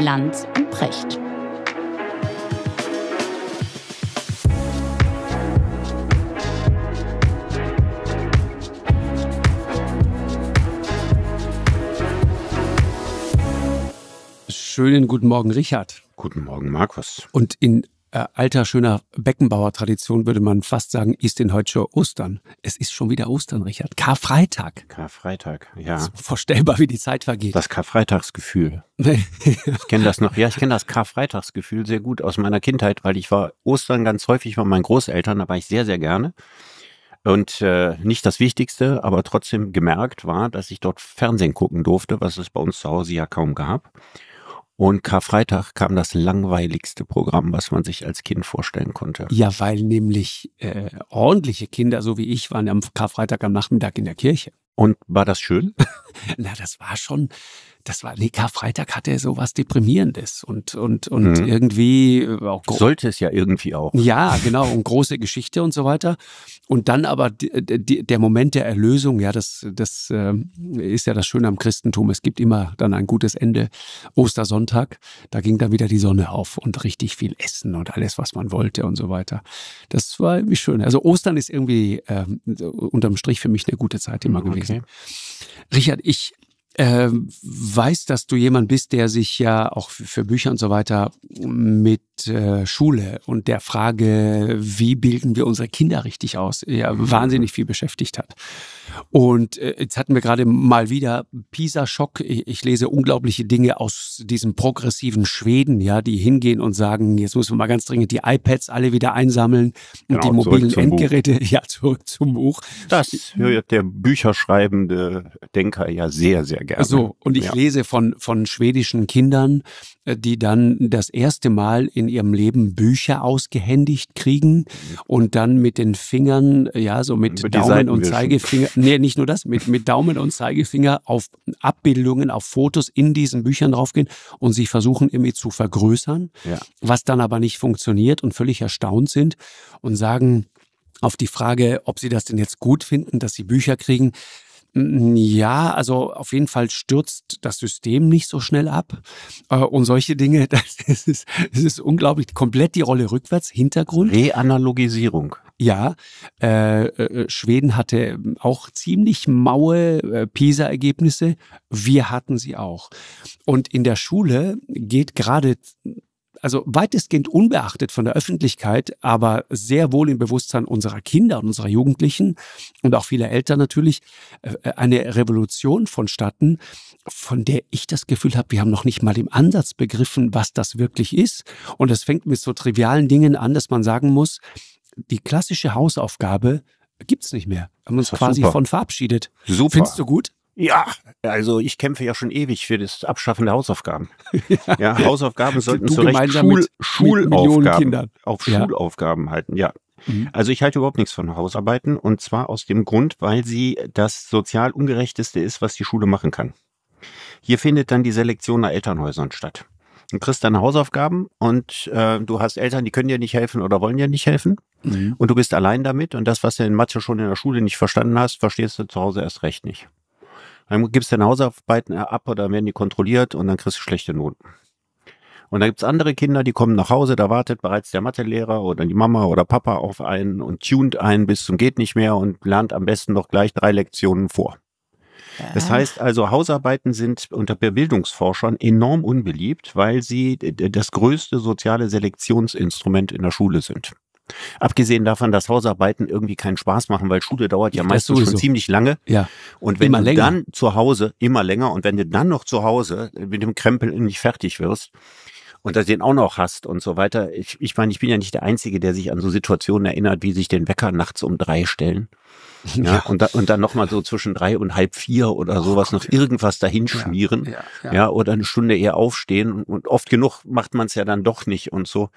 Land und Precht. Schönen guten Morgen, Richard. Guten Morgen, Markus. Und in äh, alter, schöner Beckenbauer-Tradition würde man fast sagen, ist denn heute schon Ostern? Es ist schon wieder Ostern, Richard. Karfreitag. Karfreitag, ja. Das ist vorstellbar, wie die Zeit vergeht. Das Karfreitagsgefühl. ich kenne das noch, ja, ich kenne das Karfreitagsgefühl sehr gut aus meiner Kindheit, weil ich war Ostern ganz häufig bei meinen Großeltern, da war ich sehr, sehr gerne. Und äh, nicht das Wichtigste, aber trotzdem gemerkt war, dass ich dort Fernsehen gucken durfte, was es bei uns zu Hause ja kaum gab. Und Karfreitag kam das langweiligste Programm, was man sich als Kind vorstellen konnte. Ja, weil nämlich äh, ordentliche Kinder, so wie ich, waren am Karfreitag am Nachmittag in der Kirche. Und war das schön? Na, das war schon, das war, nee, Karfreitag hatte sowas Deprimierendes und, und, und mhm. irgendwie äh, auch. Sollte es ja irgendwie auch. Ja, genau, und große Geschichte und so weiter. Und dann aber der Moment der Erlösung, ja, das, das ähm, ist ja das Schöne am Christentum. Es gibt immer dann ein gutes Ende. Ostersonntag, da ging dann wieder die Sonne auf und richtig viel Essen und alles, was man wollte und so weiter. Das war irgendwie schön. Also Ostern ist irgendwie äh, unterm Strich für mich eine gute Zeit immer gewesen. Richard, ich äh, weiß, dass du jemand bist, der sich ja auch für, Bücher und so weiter mit äh, Schule und der Frage, wie bilden wir unsere Kinder richtig aus, ja mhm. wahnsinnig viel beschäftigt hat. Und äh, jetzt hatten wir gerade mal wieder Pisa-Schock. Ich, ich, lese unglaubliche Dinge aus diesem progressiven Schweden, ja, die hingehen und sagen, jetzt müssen wir mal ganz dringend die iPads alle wieder einsammeln und genau, die mobilen Endgeräte, Buch. ja, zurück zum Buch. Das hört der bücherschreibende Denker ja sehr, sehr gerne gerne. So, und ich ja. lese von, von schwedischen Kindern, äh, die dann das erste Mal in ihrem Leben Bücher ausgehändigt kriegen mhm. und dann mit den Fingern, ja, so mit, mit Daumen und Zeigefinger, nee, nicht nur das, mit, mit Daumen und Zeigefinger auf Abbildungen, auf Fotos in diesen Büchern draufgehen und sich versuchen irgendwie zu vergrößern, ja. was dann aber nicht funktioniert und völlig erstaunt sind und sagen, auf die Frage, ob sie das denn jetzt gut finden, dass sie Bücher kriegen, ja, also auf jeden Fall stürzt das System nicht so schnell ab äh, und solche Dinge. Das ist, das ist unglaublich. Komplett die Rolle rückwärts, Hintergrund. Reanalogisierung. Ja, äh, äh, Schweden hatte auch ziemlich maue äh, PISA-Ergebnisse. Wir hatten sie auch. Und in der Schule geht gerade also weitestgehend unbeachtet von der Öffentlichkeit, aber sehr wohl im Bewusstsein unserer Kinder und unserer Jugendlichen und auch vieler Eltern natürlich, äh, äh, eine Revolution vonstatten, von der ich das Gefühl habe, wir haben noch nicht mal im Ansatz begriffen, was das wirklich ist. Und es fängt mit so trivialen Dingen an, dass man sagen muss, die klassische Hausaufgabe gibt's nicht mehr. Haben uns quasi super. von verabschiedet. Super. Findest du gut? Ja, also ich kämpfe ja schon ewig für das Abschaffen der Hausaufgaben. ja, ja Hausaufgaben sollten zu Recht Schul mit, Schulaufgaben, mit auf ja. Schulaufgaben halten, ja. Mhm. Also ich halte überhaupt nichts von Hausarbeiten und zwar aus dem Grund, weil sie das sozial ungerechteste ist, was die Schule machen kann. Hier findet dann die Selektion nach Elternhäusern statt. Du kriegst deine Hausaufgaben und äh, du hast Eltern, die können dir nicht helfen oder wollen dir nicht helfen. Mhm. Und du bist allein damit und das, was du in Mathe schon in der Schule nicht verstanden hast, verstehst du zu Hause erst recht nicht. Dann gibst du deine Hausarbeiten ab oder werden die kontrolliert und dann kriegst du schlechte Noten. Und da gibt's andere Kinder, die kommen nach Hause, da wartet bereits der Mathelehrer oder die Mama oder Papa auf einen und tunt einen bis zum geht nicht mehr und lernt am besten noch gleich drei Lektionen vor. Das heißt also, Hausarbeiten sind unter Bildungsforschern enorm unbeliebt, weil sie das größte soziale Selektionsinstrument in der Schule sind. Abgesehen davon, dass Hausarbeiten irgendwie keinen Spaß machen, weil Schule dauert ja meistens schon ziemlich lange. Ja. Und wenn immer du länger. dann zu Hause, immer länger, und wenn du dann noch zu Hause mit dem Krempel nicht fertig wirst, und dass den auch noch hast und so weiter. Ich, ich meine, ich bin ja nicht der Einzige, der sich an so Situationen erinnert, wie sich den Wecker nachts um drei stellen. Ja, ja. Und, da, und dann nochmal so zwischen drei und halb vier oder oh, sowas Gott, noch irgendwas dahin schmieren. Ja, ja, ja, oder eine Stunde eher aufstehen. Und oft genug macht man es ja dann doch nicht und so.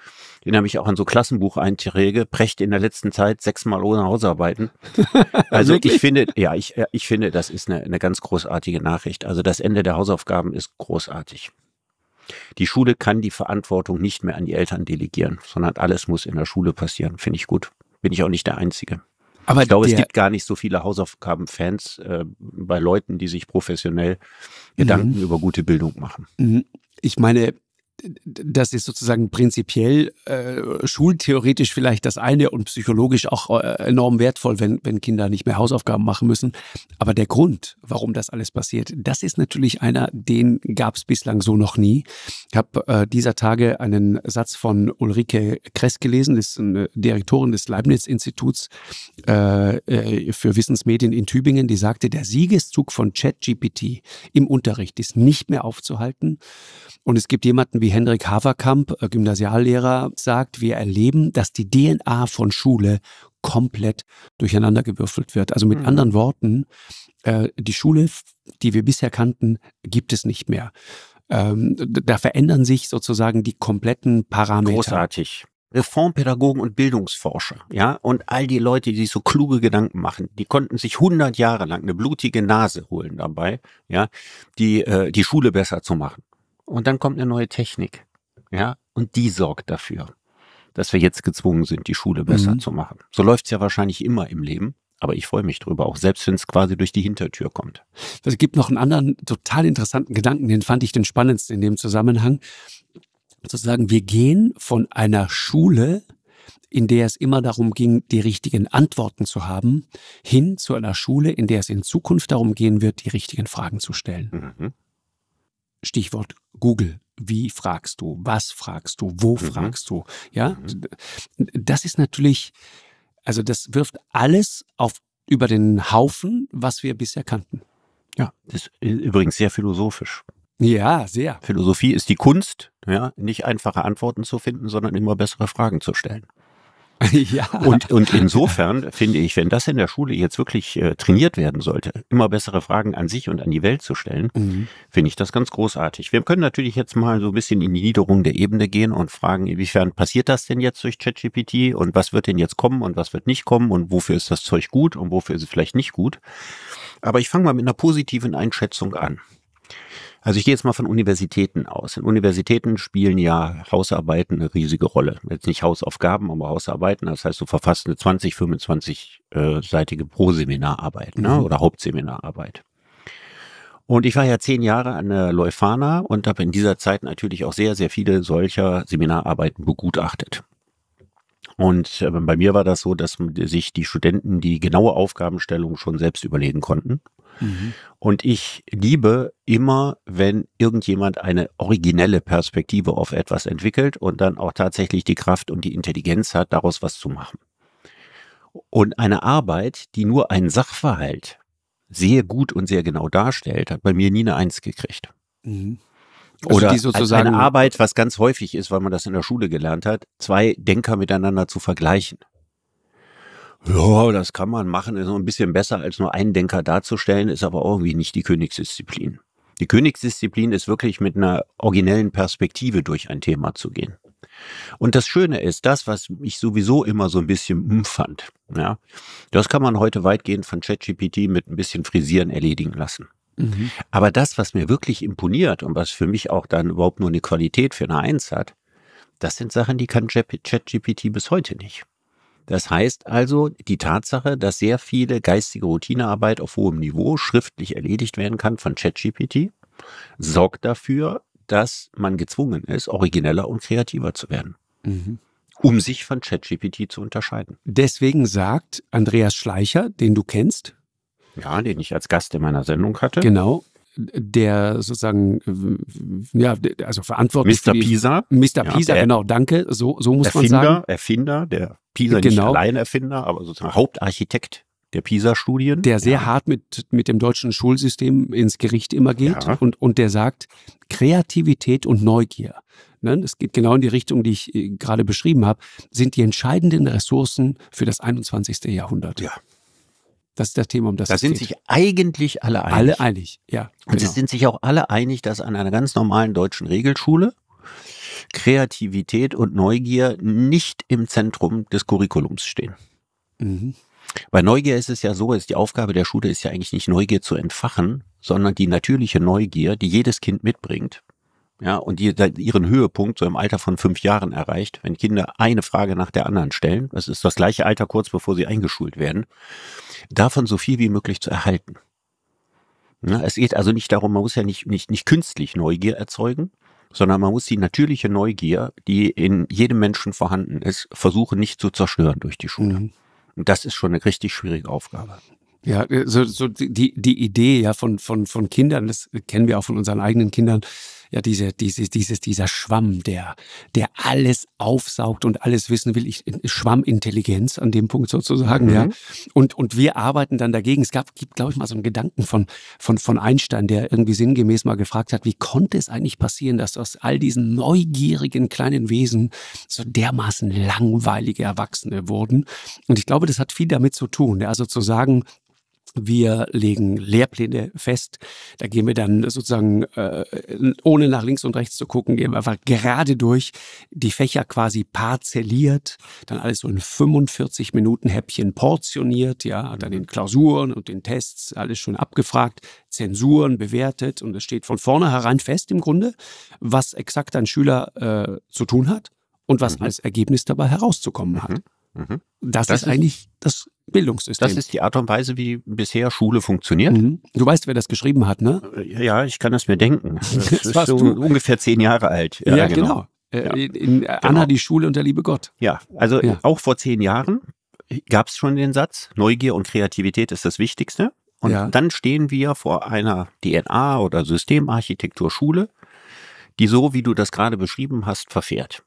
Den habe ich auch an so Klassenbucheinträge. Precht in der letzten Zeit sechsmal ohne Hausarbeiten. also ich finde, ja, ich, äh, ich finde, das ist eine, eine ganz großartige Nachricht. Also das Ende der Hausaufgaben ist großartig. Die Schule kann die Verantwortung nicht mehr an die Eltern delegieren, sondern alles muss in der Schule passieren. Finde ich gut. Bin ich auch nicht der Einzige. Aber ich glaube, es gibt gar nicht so viele Hausaufgabenfans äh, bei Leuten, die sich professionell mhm. Gedanken über gute Bildung machen. Mhm. Ich meine, das ist sozusagen prinzipiell äh, schultheoretisch vielleicht das eine und psychologisch auch äh, enorm wertvoll, wenn, wenn Kinder nicht mehr Hausaufgaben machen müssen. Aber der Grund, warum das alles passiert, das ist natürlich einer, den gab es bislang so noch nie. Ich habe äh, dieser Tage einen Satz von Ulrike Kress gelesen, das ist eine Direktorin des Leibniz-Instituts äh, äh, für Wissensmedien in Tübingen, die sagte, der Siegeszug von ChatGPT im Unterricht ist nicht mehr aufzuhalten. Und es gibt jemanden, wie Hendrik Haverkamp, äh, Gymnasiallehrer, sagt, wir erleben, dass die DNA von Schule komplett durcheinandergewürfelt wird. Also mit mhm. anderen Worten, äh, die Schule, die wir bisher kannten, gibt es nicht mehr. Ähm, da verändern sich sozusagen die kompletten Parameter. Großartig. Reformpädagogen und Bildungsforscher, ja, und all die Leute, die sich so kluge Gedanken machen, die konnten sich 100 Jahre lang eine blutige Nase holen dabei, ja, die äh, die Schule besser zu machen und dann kommt eine neue Technik. Ja, und die sorgt dafür, dass wir jetzt gezwungen sind, die Schule besser mhm. zu machen. So läuft es ja wahrscheinlich immer im Leben. Aber ich freue mich drüber, auch selbst wenn es quasi durch die Hintertür kommt. Es gibt noch einen anderen total interessanten Gedanken, den fand ich den spannendsten in dem Zusammenhang. Zu sagen, wir gehen von einer Schule, in der es immer darum ging, die richtigen Antworten zu haben, hin zu einer Schule, in der es in Zukunft darum gehen wird, die richtigen Fragen zu stellen. Mhm. Stichwort Google. Wie fragst du? Was fragst du? Wo mhm. fragst du? Ja, mhm. das ist natürlich, also das wirft alles auf über den Haufen, was wir bisher kannten. Ja, das ist übrigens sehr philosophisch. Ja, sehr. Philosophie ist die Kunst, ja, nicht einfache Antworten zu finden, sondern immer bessere Fragen zu stellen. ja. Und, und insofern finde ich, wenn das in der Schule jetzt wirklich äh, trainiert werden sollte, immer bessere Fragen an sich und an die Welt zu stellen, mhm. finde ich das ganz großartig. Wir können natürlich jetzt mal so ein bisschen in die Niederung der Ebene gehen und fragen, inwiefern passiert das denn jetzt durch ChatGPT und was wird denn jetzt kommen und was wird nicht kommen und wofür ist das Zeug gut und wofür ist es vielleicht nicht gut. Aber ich fange mal mit einer positiven Einschätzung an. Also ich gehe jetzt mal von Universitäten aus. In Universitäten spielen ja Hausarbeiten eine riesige Rolle. Jetzt nicht Hausaufgaben, aber Hausarbeiten. Das heißt, du verfasst eine 20, 25-seitige äh, Pro-Seminararbeit ne? Mhm. oder Hauptseminararbeit. Und ich war ja zehn Jahre an der Leuphana und habe in dieser Zeit natürlich auch sehr, sehr viele solcher Seminararbeiten begutachtet. Und ähm, bei mir war das so, dass sich die Studenten die genaue Aufgabenstellung schon selbst überlegen konnten. Und ich liebe immer, wenn irgendjemand eine originelle Perspektive auf etwas entwickelt und dann auch tatsächlich die Kraft und die Intelligenz hat, daraus was zu machen. Und eine Arbeit, die nur einen Sachverhalt sehr gut und sehr genau darstellt, hat bei mir nie eine Eins gekriegt. Mhm. Also Oder die sozusagen eine Arbeit, was ganz häufig ist, weil man das in der Schule gelernt hat, zwei Denker miteinander zu vergleichen ja, das kann man machen, ist noch ein bisschen besser als nur einen Denker darzustellen, ist aber irgendwie nicht die Königsdisziplin. Die Königsdisziplin ist wirklich mit einer originellen Perspektive durch ein Thema zu gehen. Und das Schöne ist, das, was ich sowieso immer so ein bisschen umfand, ja, das kann man heute weitgehend von ChatGPT mit ein bisschen Frisieren erledigen lassen. Mhm. Aber das, was mir wirklich imponiert und was für mich auch dann überhaupt nur eine Qualität für eine Eins hat, das sind Sachen, die kann ChatGPT bis heute nicht. Das heißt also, die Tatsache, dass sehr viele geistige Routinearbeit auf hohem Niveau schriftlich erledigt werden kann von ChatGPT, sorgt dafür, dass man gezwungen ist, origineller und kreativer zu werden. Mhm um sich von ChatGPT zu unterscheiden. Deswegen sagt Andreas Schleicher, den du kennst. Ja, den ich als Gast in meiner Sendung hatte. Genau der sozusagen, äh, ja, also verantwortlich. Mr. Pisa. Mr. Pisa, ja, genau, danke. So, so muss Erfinder, man sagen. Erfinder, der Pisa genau. nicht allein Erfinder, aber sozusagen Hauptarchitekt der PISA-Studien. Der sehr ja. hart mit, mit dem deutschen Schulsystem ins Gericht immer geht ja. und, und der sagt, Kreativität und Neugier, ne, das geht genau in die Richtung, die ich äh, gerade beschrieben habe, sind die entscheidenden Ressourcen für das 21. Jahrhundert. Ja, das ist das Thema, um das Da es sind sich eigentlich alle einig. Alle einig, ja. Und sie genau. sind sich auch alle einig, dass an einer ganz normalen deutschen Regelschule Kreativität und Neugier nicht im Zentrum des Curriculums stehen. Mhm. Bei Neugier ist es ja so, ist die Aufgabe der Schule ist ja eigentlich nicht Neugier zu entfachen, sondern die natürliche Neugier, die jedes Kind mitbringt, ja, und die ihren Höhepunkt so im Alter von fünf Jahren erreicht, wenn Kinder eine Frage nach der anderen stellen, das ist das gleiche Alter kurz bevor sie eingeschult werden, davon so viel wie möglich zu erhalten. Ja, es geht also nicht darum, man muss ja nicht, nicht, nicht künstlich Neugier erzeugen, sondern man muss die natürliche Neugier, die in jedem Menschen vorhanden ist, versuchen nicht zu zerstören durch die Schule. Mhm. Und das ist schon eine richtig schwierige Aufgabe. Ja, äh, so, so die, die Idee ja von, von, von Kindern, das kennen wir auch von unseren eigenen Kindern, ja, diese, diese, dieses, dieser Schwamm, der, der alles aufsaugt und alles wissen will. Ich, Schwammintelligenz an dem Punkt sozusagen, mhm. ja. Und, und wir arbeiten dann dagegen. Es gab, gibt, glaube ich, mal so einen Gedanken von, von, von Einstein, der irgendwie sinngemäß mal gefragt hat, wie konnte es eigentlich passieren, dass aus all diesen neugierigen kleinen Wesen so dermaßen langweilige Erwachsene wurden? Und ich glaube, das hat viel damit zu tun. Also zu sagen, wir legen Lehrpläne fest. Da gehen wir dann sozusagen, äh, ohne nach links und rechts zu gucken, gehen wir einfach gerade durch die Fächer quasi parzelliert, dann alles so in 45 Minuten Häppchen portioniert, ja, dann in mhm. Klausuren und den Tests, alles schon abgefragt, Zensuren bewertet und es steht von vornherein fest im Grunde, was exakt ein Schüler äh, zu tun hat und was mhm. als Ergebnis dabei herauszukommen mhm. hat. Mhm. Das, das, ist eigentlich das Bildungssystem. Das ist die Art und Weise, wie bisher Schule funktioniert. Mhm. Du weißt, wer das geschrieben hat, ne? Äh, ja, ich kann das mir denken. Das, das ist so du. ungefähr zehn Jahre alt. Ja, ja genau. genau. Äh, ja. In genau. Anna, genau. die Schule und der liebe Gott. Ja, also ja. auch vor zehn Jahren gab es schon den Satz, Neugier und Kreativität ist das Wichtigste. Und ja. dann stehen wir vor einer DNA- oder Systemarchitektur-Schule, die so, wie du das gerade beschrieben hast, verfährt.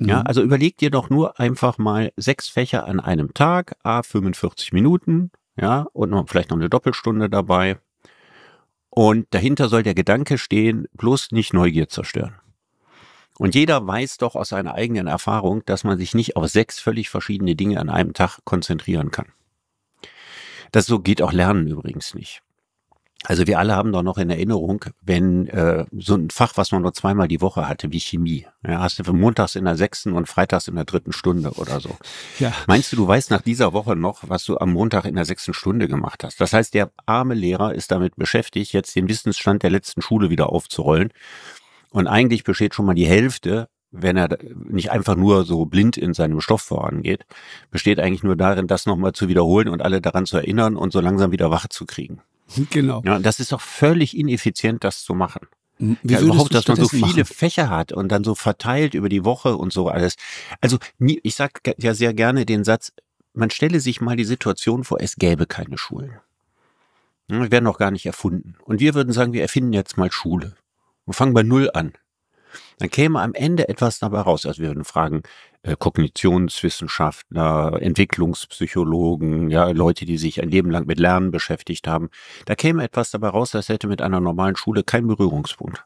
Ja, mhm. also überleg dir doch nur einfach mal sechs Fächer an einem Tag, a 45 Minuten, ja, und noch, vielleicht noch eine Doppelstunde dabei. Und dahinter soll der Gedanke stehen, bloß nicht Neugier zerstören. Und jeder weiß doch aus seiner eigenen Erfahrung, dass man sich nicht auf sechs völlig verschiedene Dinge an einem Tag konzentrieren kann. Das so geht auch Lernen übrigens nicht. Also wir alle haben doch noch in Erinnerung, wenn äh, so ein Fach, was man nur zweimal die Woche hatte, wie Chemie, ja, hast du montags in der sechsten und freitags in der dritten Stunde oder so. Ja. Meinst du, du weißt nach dieser Woche noch, was du am Montag in der sechsten Stunde gemacht hast? Das heißt, der arme Lehrer ist damit beschäftigt, jetzt den Wissensstand der letzten Schule wieder aufzurollen. Und eigentlich besteht schon mal die Hälfte wenn er nicht einfach nur so blind in seinem Stoff vorangeht, besteht eigentlich nur darin, das nochmal zu wiederholen und alle daran zu erinnern und so langsam wieder wach zu kriegen. Genau. Ja, das ist doch völlig ineffizient, das zu machen. Hm, wie ja, überhaupt, dass man so viele machen? Fächer hat und dann so verteilt über die Woche und so alles. Also ich sage ja sehr gerne den Satz, man stelle sich mal die Situation vor, es gäbe keine Schulen. Hm, wir werden noch gar nicht erfunden. Und wir würden sagen, wir erfinden jetzt mal Schule. Wir fangen bei Null an. Dann käme am Ende etwas dabei raus. Also wir würden fragen, äh, Kognitionswissenschaftler, Entwicklungspsychologen, ja, Leute, die sich ein Leben lang mit Lernen beschäftigt haben. Da käme etwas dabei raus, das hätte mit einer normalen Schule keinen Berührungspunkt.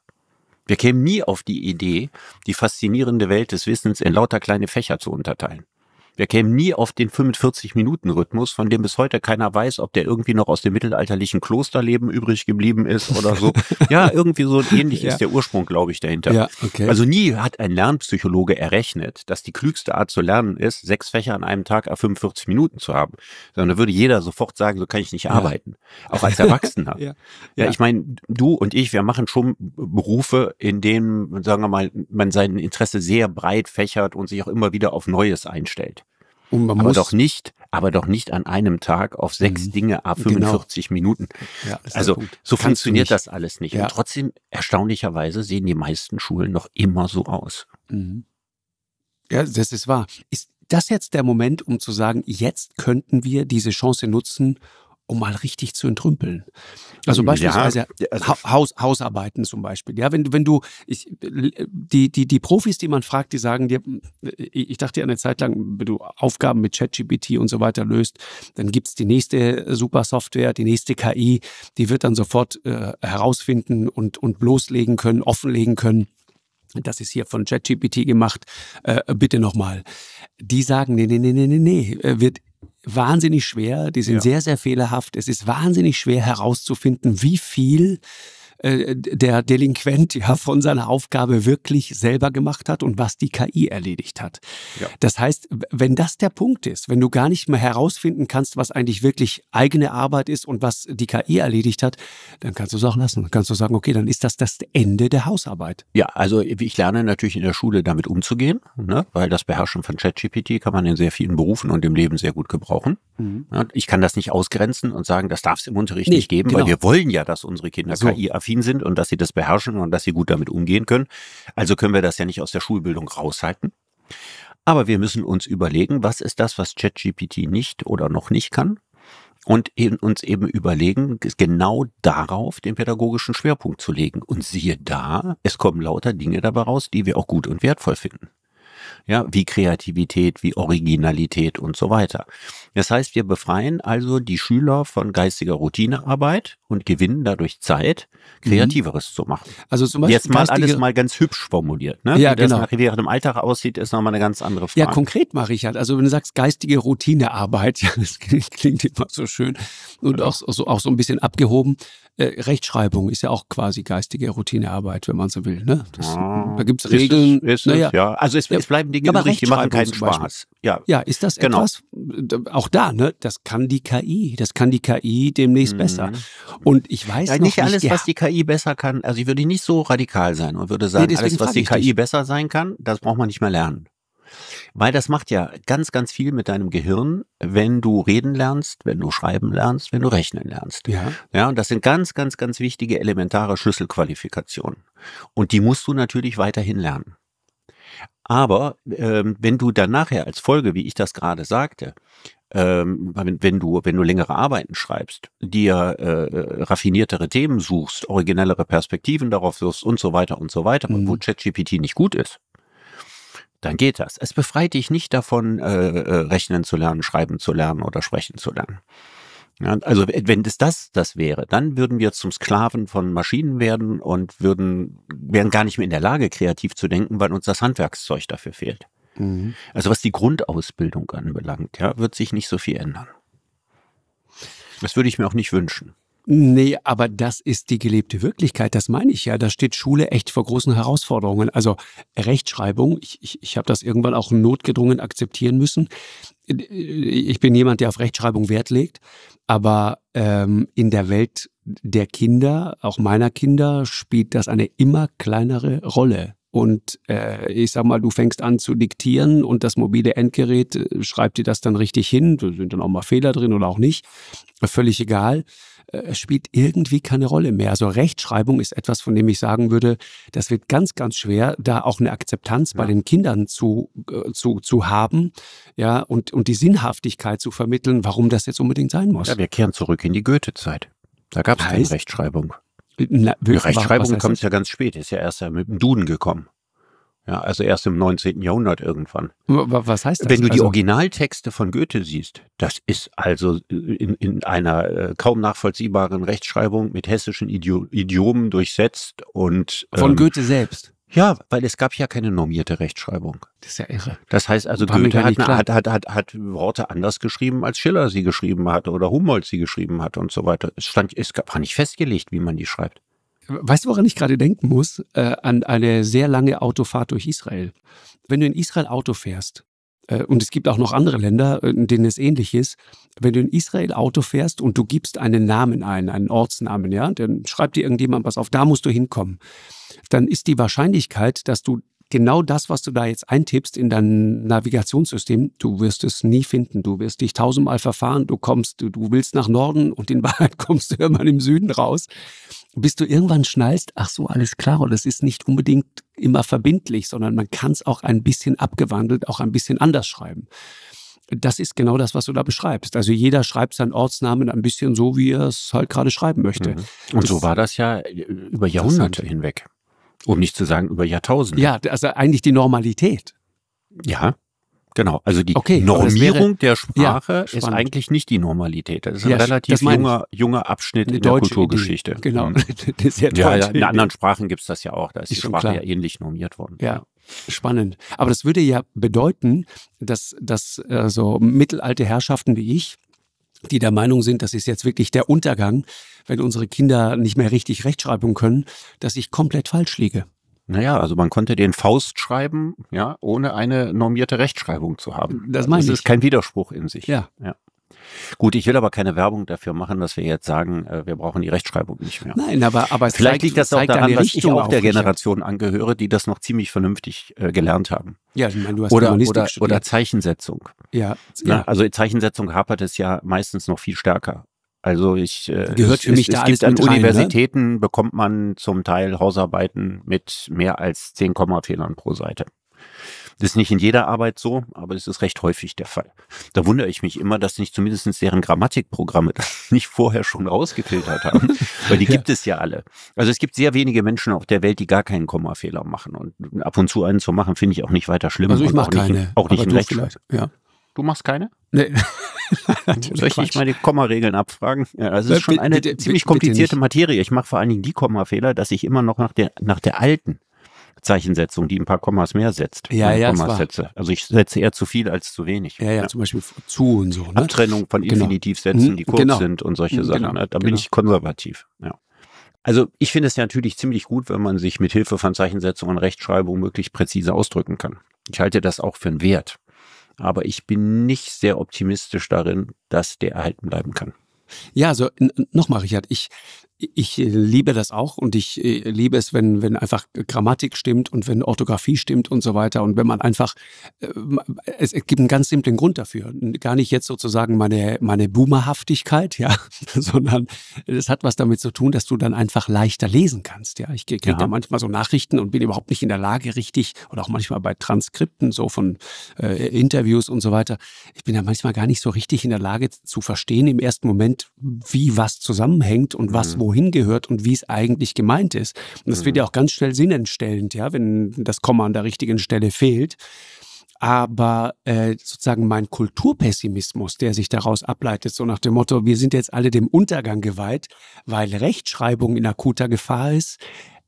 Wir kämen nie auf die Idee, die faszinierende Welt des Wissens in lauter kleine Fächer zu unterteilen. Wir kämen nie auf den 45-Minuten-Rhythmus, von dem bis heute keiner weiß, ob der irgendwie noch aus dem mittelalterlichen Klosterleben übrig geblieben ist oder so. ja, irgendwie so ähnlich ja. ist der Ursprung, glaube ich, dahinter. Ja, okay. Also nie hat ein Lernpsychologe errechnet, dass die klügste Art zu lernen ist, sechs Fächer an einem Tag auf 45 Minuten zu haben. Sondern da würde jeder sofort sagen, so kann ich nicht ja. arbeiten. Auch als Erwachsener. ja. ja. ich meine, du und ich, wir machen schon Berufe, in denen, sagen wir mal, man sein Interesse sehr breit fächert und sich auch immer wieder auf Neues einstellt aber muss, doch nicht, aber doch nicht an einem Tag auf sechs mhm. Dinge ab 45 genau. Minuten. Ja, also so Kannst funktioniert das alles nicht. Ja. Und trotzdem, erstaunlicherweise, sehen die meisten Schulen noch immer so aus. Mhm. Ja, das ist wahr. Ist das jetzt der Moment, um zu sagen, jetzt könnten wir diese Chance nutzen, um mal richtig zu entrümpeln. Also beispielsweise ja, also Haus, Hausarbeiten zum Beispiel. Ja, wenn, wenn du, ich, die, die, die Profis, die man fragt, die sagen dir, äh, ich dachte ja eine Zeit lang, wenn du Aufgaben mit ChatGPT und so weiter löst, dann gibt es die nächste super Software, die nächste KI, die wird dann sofort äh, herausfinden und, und loslegen können, offenlegen können das ist hier von ChatGPT gemacht, äh, bitte nochmal. Die sagen, nee, nee, nee, nee, nee, nee, äh, wird wahnsinnig schwer, die sind ja. sehr, sehr fehlerhaft. Es ist wahnsinnig schwer herauszufinden, wie viel äh, der Delinquent ja von seiner Aufgabe wirklich selber gemacht hat und was die KI erledigt hat. Ja. Das heißt, wenn das der Punkt ist, wenn du gar nicht mehr herausfinden kannst, was eigentlich wirklich eigene Arbeit ist und was die KI erledigt hat, dann kannst du es auch lassen. Dann kannst du sagen, okay, dann ist das das Ende der Hausarbeit. Ja, also ich lerne natürlich in der Schule damit umzugehen, ne? weil das Beherrschen von ChatGPT kann man in sehr vielen Berufen und im Leben sehr gut gebrauchen. Mhm. Ich kann das nicht ausgrenzen und sagen, das darf es im Unterricht nee, nicht geben, genau. weil wir wollen ja, dass unsere Kinder so. KI-affin affin sind und dass sie das beherrschen und dass sie gut damit umgehen können. Also können wir das ja nicht aus der Schulbildung raushalten. Aber wir müssen uns überlegen, was ist das, was ChatGPT nicht oder noch nicht kann? Und eben uns eben überlegen, genau darauf den pädagogischen Schwerpunkt zu legen. Und siehe da, es kommen lauter Dinge dabei raus, die wir auch gut und wertvoll finden ja, wie Kreativität, wie Originalität und so weiter. Das heißt, wir befreien also die Schüler von geistiger Routinearbeit und gewinnen dadurch Zeit, mhm. Kreativeres mhm. zu machen. Also zum Beispiel jetzt mal alles mal ganz hübsch formuliert. Ne? Ja, wie genau. das nachher während im Alltag aussieht, ist nochmal eine ganz andere Frage. Ja, konkret mache ich halt. Also wenn du sagst geistige Routinearbeit, ja, das klingt immer so schön und auch, so, auch so ein bisschen abgehoben äh, Rechtschreibung ist ja auch quasi geistige Routinearbeit, wenn man so will. Ne? Das, ah, da gibt es Regeln. naja. ja. Also es, ja, es bleiben Dinge übrig, die machen keinen Spaß. Ja. ja, ist das genau. etwas, auch da, ne? das kann die KI, das kann die KI demnächst mhm. besser. Und ich weiß ja, noch, nicht alles, was die KI besser kann, also ich würde nicht so radikal sein und würde sagen, nee, alles, was die KI nicht. besser sein kann, das braucht man nicht mehr lernen. Weil das macht ja ganz, ganz viel mit deinem Gehirn, wenn du reden lernst, wenn du schreiben lernst, wenn du rechnen lernst. Ja. Ja, und das sind ganz, ganz, ganz wichtige elementare Schlüsselqualifikationen. Und die musst du natürlich weiterhin lernen. Aber ähm, wenn du dann nachher als Folge, wie ich das gerade sagte, ähm, wenn, du, wenn du längere Arbeiten schreibst, dir äh, äh raffiniertere Themen suchst, originellere Perspektiven darauf wirst und so weiter und so weiter, mhm. und wo mhm. ChatGPT nicht gut ist, dann geht das. Es befreit dich nicht davon, äh, äh, rechnen zu lernen, schreiben zu lernen oder sprechen zu lernen. Ja, also wenn es das das wäre, dann würden wir zum Sklaven von Maschinen werden und würden wären gar nicht mehr in der Lage, kreativ zu denken, weil uns das Handwerkszeug dafür fehlt. Mhm. Also was die Grundausbildung anbelangt, ja, wird sich nicht so viel ändern. Das würde ich mir auch nicht wünschen. Nee, aber das ist die gelebte Wirklichkeit, das meine ich ja. Da steht Schule echt vor großen Herausforderungen. Also Rechtschreibung, ich, ich, ich habe das irgendwann auch notgedrungen akzeptieren müssen. Äh, ich bin jemand, der auf Rechtschreibung Wert legt, aber ähm, in der Welt der Kinder, auch meiner Kinder, spielt das eine immer kleinere Rolle. Und äh, ich sag mal, du fängst an zu diktieren und das mobile Endgerät äh, schreibt dir das dann richtig hin. Da sind dann auch mal Fehler drin oder auch nicht. Völlig egal äh, spielt irgendwie keine Rolle mehr. Also Rechtschreibung ist etwas, von dem ich sagen würde, das wird ganz, ganz schwer, da auch eine Akzeptanz ja. bei den Kindern zu, äh, zu, zu haben, ja, und, und die Sinnhaftigkeit zu vermitteln, warum das jetzt unbedingt sein muss. Ja, wir kehren zurück in die Goethe-Zeit. Da gab es keine Rechtschreibung. Äh, na, die Rechtschreibung kommt ja ganz spät, ist ja erst mit dem Duden gekommen. Ja, also erst im 19. Jahrhundert irgendwann. Was heißt das? Wenn du die also Originaltexte von Goethe siehst, das ist also äh, in, in einer äh, kaum nachvollziehbaren Rechtschreibung mit hessischen Idi Idiomen durchsetzt und. Ähm, von Goethe selbst. Ja, weil es gab ja keine normierte Rechtschreibung. Das ist ja irre. Das heißt also, War Goethe hat, hat, hat, hat, hat Worte anders geschrieben, als Schiller sie geschrieben hat oder Humboldt sie geschrieben hat und so weiter. Es stand, es war nicht festgelegt, wie man die schreibt. Weißt du, woran ich gerade denken muss? Äh, an eine sehr lange Autofahrt durch Israel. Wenn du in Israel Auto fährst, äh, und es gibt auch noch andere Länder, in denen es ähnlich ist, wenn du in Israel Auto fährst und du gibst einen Namen ein, einen Ortsnamen, ja, dann schreibt dir irgendjemand was auf, da musst du hinkommen, dann ist die Wahrscheinlichkeit, dass du genau das, was du da jetzt eintippst in dein Navigationssystem, du wirst es nie finden. Du wirst dich tausendmal verfahren, du kommst, du, du willst nach Norden und in Wahrheit kommst du irgendwann im Süden raus. Bis du irgendwann schnallst, ach so, alles klar, und es ist nicht unbedingt immer verbindlich, sondern man kann es auch ein bisschen abgewandelt, auch ein bisschen anders schreiben das ist genau das, was du da beschreibst. Also jeder schreibt seinen Ortsnamen ein bisschen so, wie er es halt gerade schreiben möchte. Mhm. Und das so war das ja äh, über Jahrhunderte hinweg. Um nicht zu sagen über Jahrtausende. Ja, also eigentlich die Normalität. Ja, genau. Also die okay, Normierung wäre, der Sprache ja, ist eigentlich nicht die Normalität. Das ist ja, ein relativ junger, junger Abschnitt in der Kulturgeschichte. Idee. Genau. Hm. ja, ja, in anderen Sprachen gibt es das ja auch. Da ist, ist die Sprache ja ähnlich normiert worden. ja. Spannend. Aber das würde ja bedeuten, dass, dass äh, so mittelalte Herrschaften wie ich die der Meinung sind, das ist jetzt wirklich der Untergang, wenn unsere Kinder nicht mehr richtig Rechtschreibung können, dass ich komplett falsch liege. Naja, also man konnte den Faust schreiben, ja, ohne eine normierte Rechtschreibung zu haben. Das meine das also ich. Das ist kein Widerspruch in sich. Ja. ja. Gut, ich will aber keine Werbung dafür machen, dass wir jetzt sagen, äh, wir brauchen die Rechtschreibung nicht mehr. Nein, aber, aber es vielleicht zeigt, liegt das auch daran, dass ich auch der Generation angehöre, die das noch ziemlich vernünftig äh, gelernt haben. Ja, ich meine, du hast oder, oder, studiert. oder Zeichensetzung. Ja, ne? ja. also in Zeichensetzung hapert es ja meistens noch viel stärker. Also ich äh, gehört es, für mich es, da es alles gibt an rein, ne? Universitäten ne? bekommt man zum Teil Hausarbeiten mit mehr als zehn Komma Fehlern pro Seite. Das ist nicht in jeder Arbeit so, aber es ist recht häufig der Fall. Da wundere ich mich immer, dass nicht zumindest deren Grammatikprogramme das nicht vorher schon rausgefiltert haben, weil die gibt ja. es ja alle. Also es gibt sehr wenige Menschen auf der Welt, die gar keinen Kommafehler machen. Und ab und zu einen zu machen, finde ich auch nicht weiter schlimm. Also ich mache keine. Nicht, auch nicht im Rechtschreibung. Ja. Du machst keine? Nee. Soll ich nicht meine Kommaregeln abfragen? Ja, das ist äh, schon eine bitte, ziemlich komplizierte Materie. Ich mache vor allen Dingen die Kommafehler, dass ich immer noch nach der, nach der alten Zeichensetzung, die ein paar Kommas mehr setzt. Ja, ja, Kommas Also ich setze eher zu viel als zu wenig. Ja, ja, ja. zum Beispiel zu und so. Ne? Abtrennung von genau. Infinitivsätzen, hm, die kurz genau. sind und solche hm, Sachen. Genau. Ne? Da bin genau. ich konservativ. Ja. Also ich finde es ja natürlich ziemlich gut, wenn man sich mit Hilfe von Zeichensetzung und Rechtschreibung möglichst präzise ausdrücken kann. Ich halte das auch für einen Wert. Aber ich bin nicht sehr optimistisch darin, dass der erhalten bleiben kann. Ja, also nochmal, Richard, ich ich äh, liebe das auch und ich äh, liebe es, wenn, wenn einfach Grammatik stimmt und wenn Orthographie stimmt und so weiter. Und wenn man einfach, äh, es gibt einen ganz simplen Grund dafür. Gar nicht jetzt sozusagen meine, meine Boomerhaftigkeit, ja, sondern es hat was damit zu tun, dass du dann einfach leichter lesen kannst. Ja, ich kriege ja. da manchmal so Nachrichten und bin überhaupt nicht in der Lage, richtig, oder auch manchmal bei Transkripten so von äh, Interviews und so weiter. Ich bin da manchmal gar nicht so richtig in der Lage zu verstehen im ersten Moment, wie was zusammenhängt und was mhm. wo wohin gehört und wie es eigentlich gemeint ist. Und das mhm. wird ja mhm. auch ganz schnell sinnentstellend, ja, wenn das Komma an der richtigen Stelle fehlt. Aber äh, sozusagen mein Kulturpessimismus, der sich daraus ableitet, so nach dem Motto, wir sind jetzt alle dem Untergang geweiht, weil Rechtschreibung in akuter Gefahr ist,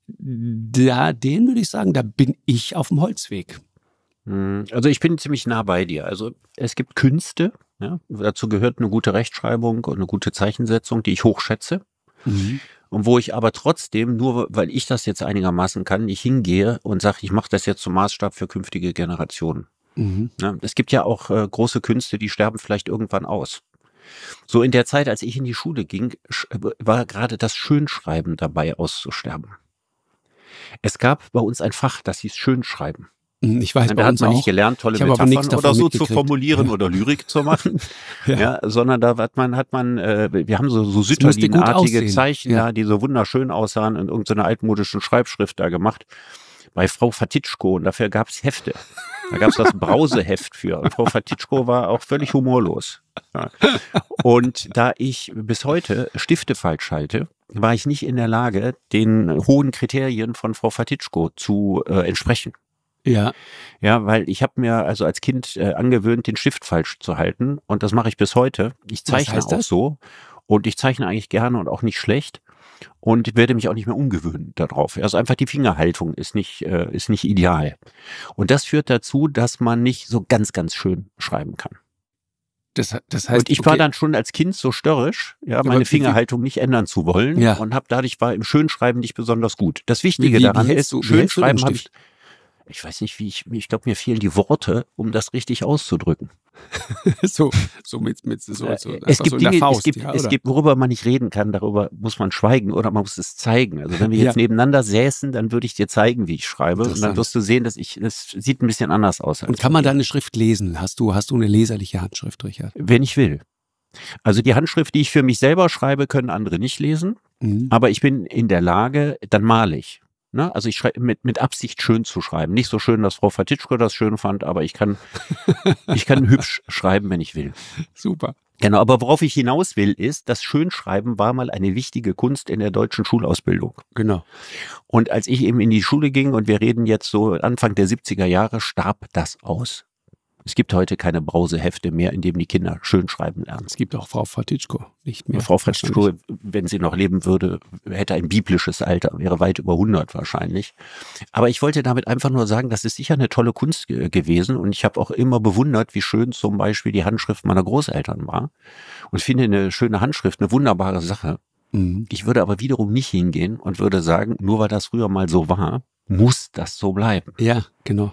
da, den würde ich sagen, da bin ich auf dem Holzweg. Mhm. Also ich bin ziemlich nah bei dir. Also es gibt Künste, ja, dazu gehört eine gute Rechtschreibung und eine gute Zeichensetzung, die ich hochschätze. Mhm. Und wo ich aber trotzdem, nur weil ich das jetzt einigermaßen kann, nicht hingehe und sage, ich mache das jetzt zum Maßstab für künftige Generationen. Mhm. Ja, es gibt ja auch äh, große Künste, die sterben vielleicht irgendwann aus. So in der Zeit, als ich in die Schule ging, war gerade das Schönschreiben dabei auszusterben. Es gab bei uns ein Fach, das hieß Schönschreiben. Hm, ich weiß, Nein, da hat man auch. nicht gelernt, tolle Metaphern oder so zu formulieren oder Lyrik zu machen, ja. ja. sondern da hat man, hat man äh, wir haben so, so sütterlin Zeichen, ja. die so wunderschön aussahen in irgendeiner altmodischen Schreibschrift da gemacht bei Frau Fatitschko und dafür gab es Hefte. Da gab es das Brauseheft für. Und Frau Fatitschko war auch völlig humorlos. Und da ich bis heute Stifte falsch halte, war ich nicht in der Lage, den hohen Kriterien von Frau Fatitschko zu äh, entsprechen. Ja. Ja, weil ich habe mir also als Kind äh, angewöhnt, den Stift falsch zu halten und das mache ich bis heute. Ich zeichne auch das? so und ich zeichne eigentlich gerne und auch nicht schlecht und werde mich auch nicht mehr umgewöhnen darauf. Also einfach die Fingerhaltung ist nicht, äh, ist nicht ideal. Und das führt dazu, dass man nicht so ganz, ganz schön schreiben kann. Das, das heißt, und ich okay. war dann schon als Kind so störrisch, ja, meine Aber Fingerhaltung nicht ändern zu wollen ja. und habe dadurch war im Schönschreiben nicht besonders gut. Das Wichtige wie, wie, daran ist, du, schön schreiben habe ich ich weiß nicht, wie ich, ich glaube, mir fehlen die Worte, um das richtig auszudrücken. so, so mit, mit so, äh, so es gibt so Dinge, Faust, es gibt, ja, es gibt, worüber man nicht reden kann, darüber muss man schweigen oder man muss es zeigen. Also wenn wir jetzt ja. nebeneinander säßen, dann würde ich dir zeigen, wie ich schreibe und dann wirst du sehen, dass ich, es das sieht ein bisschen anders aus. und kann man deine Schrift lesen? Hast du, hast du eine leserliche Handschrift, Richard? Wenn ich will. Also die Handschrift, die ich für mich selber schreibe, können andere nicht lesen. Mhm. Aber ich bin in der Lage, dann male ich. Ne? Also ich schreibe mit, mit Absicht schön zu schreiben. Nicht so schön, dass Frau Fatitschko das schön fand, aber ich kann, ich kann hübsch schreiben, wenn ich will. Super. Genau, aber worauf ich hinaus will, ist, das Schönschreiben war mal eine wichtige Kunst in der deutschen Schulausbildung. Genau. Und als ich eben in die Schule ging und wir reden jetzt so Anfang der 70er Jahre, starb das aus. Es gibt heute keine Brausehefte mehr, in dem die Kinder schön schreiben lernen. Es gibt auch Frau Fratitschko nicht mehr. Frau Fratitschko, wenn sie noch leben würde, hätte ein biblisches Alter, wäre weit über 100 wahrscheinlich. Aber ich wollte damit einfach nur sagen, das ist sicher eine tolle Kunst gewesen und ich habe auch immer bewundert, wie schön zum Beispiel die Handschrift meiner Großeltern war und finde eine schöne Handschrift eine wunderbare Sache. Mhm. Ich würde aber wiederum nicht hingehen und würde sagen, nur weil das früher mal so war, muss das so bleiben. Ja, genau.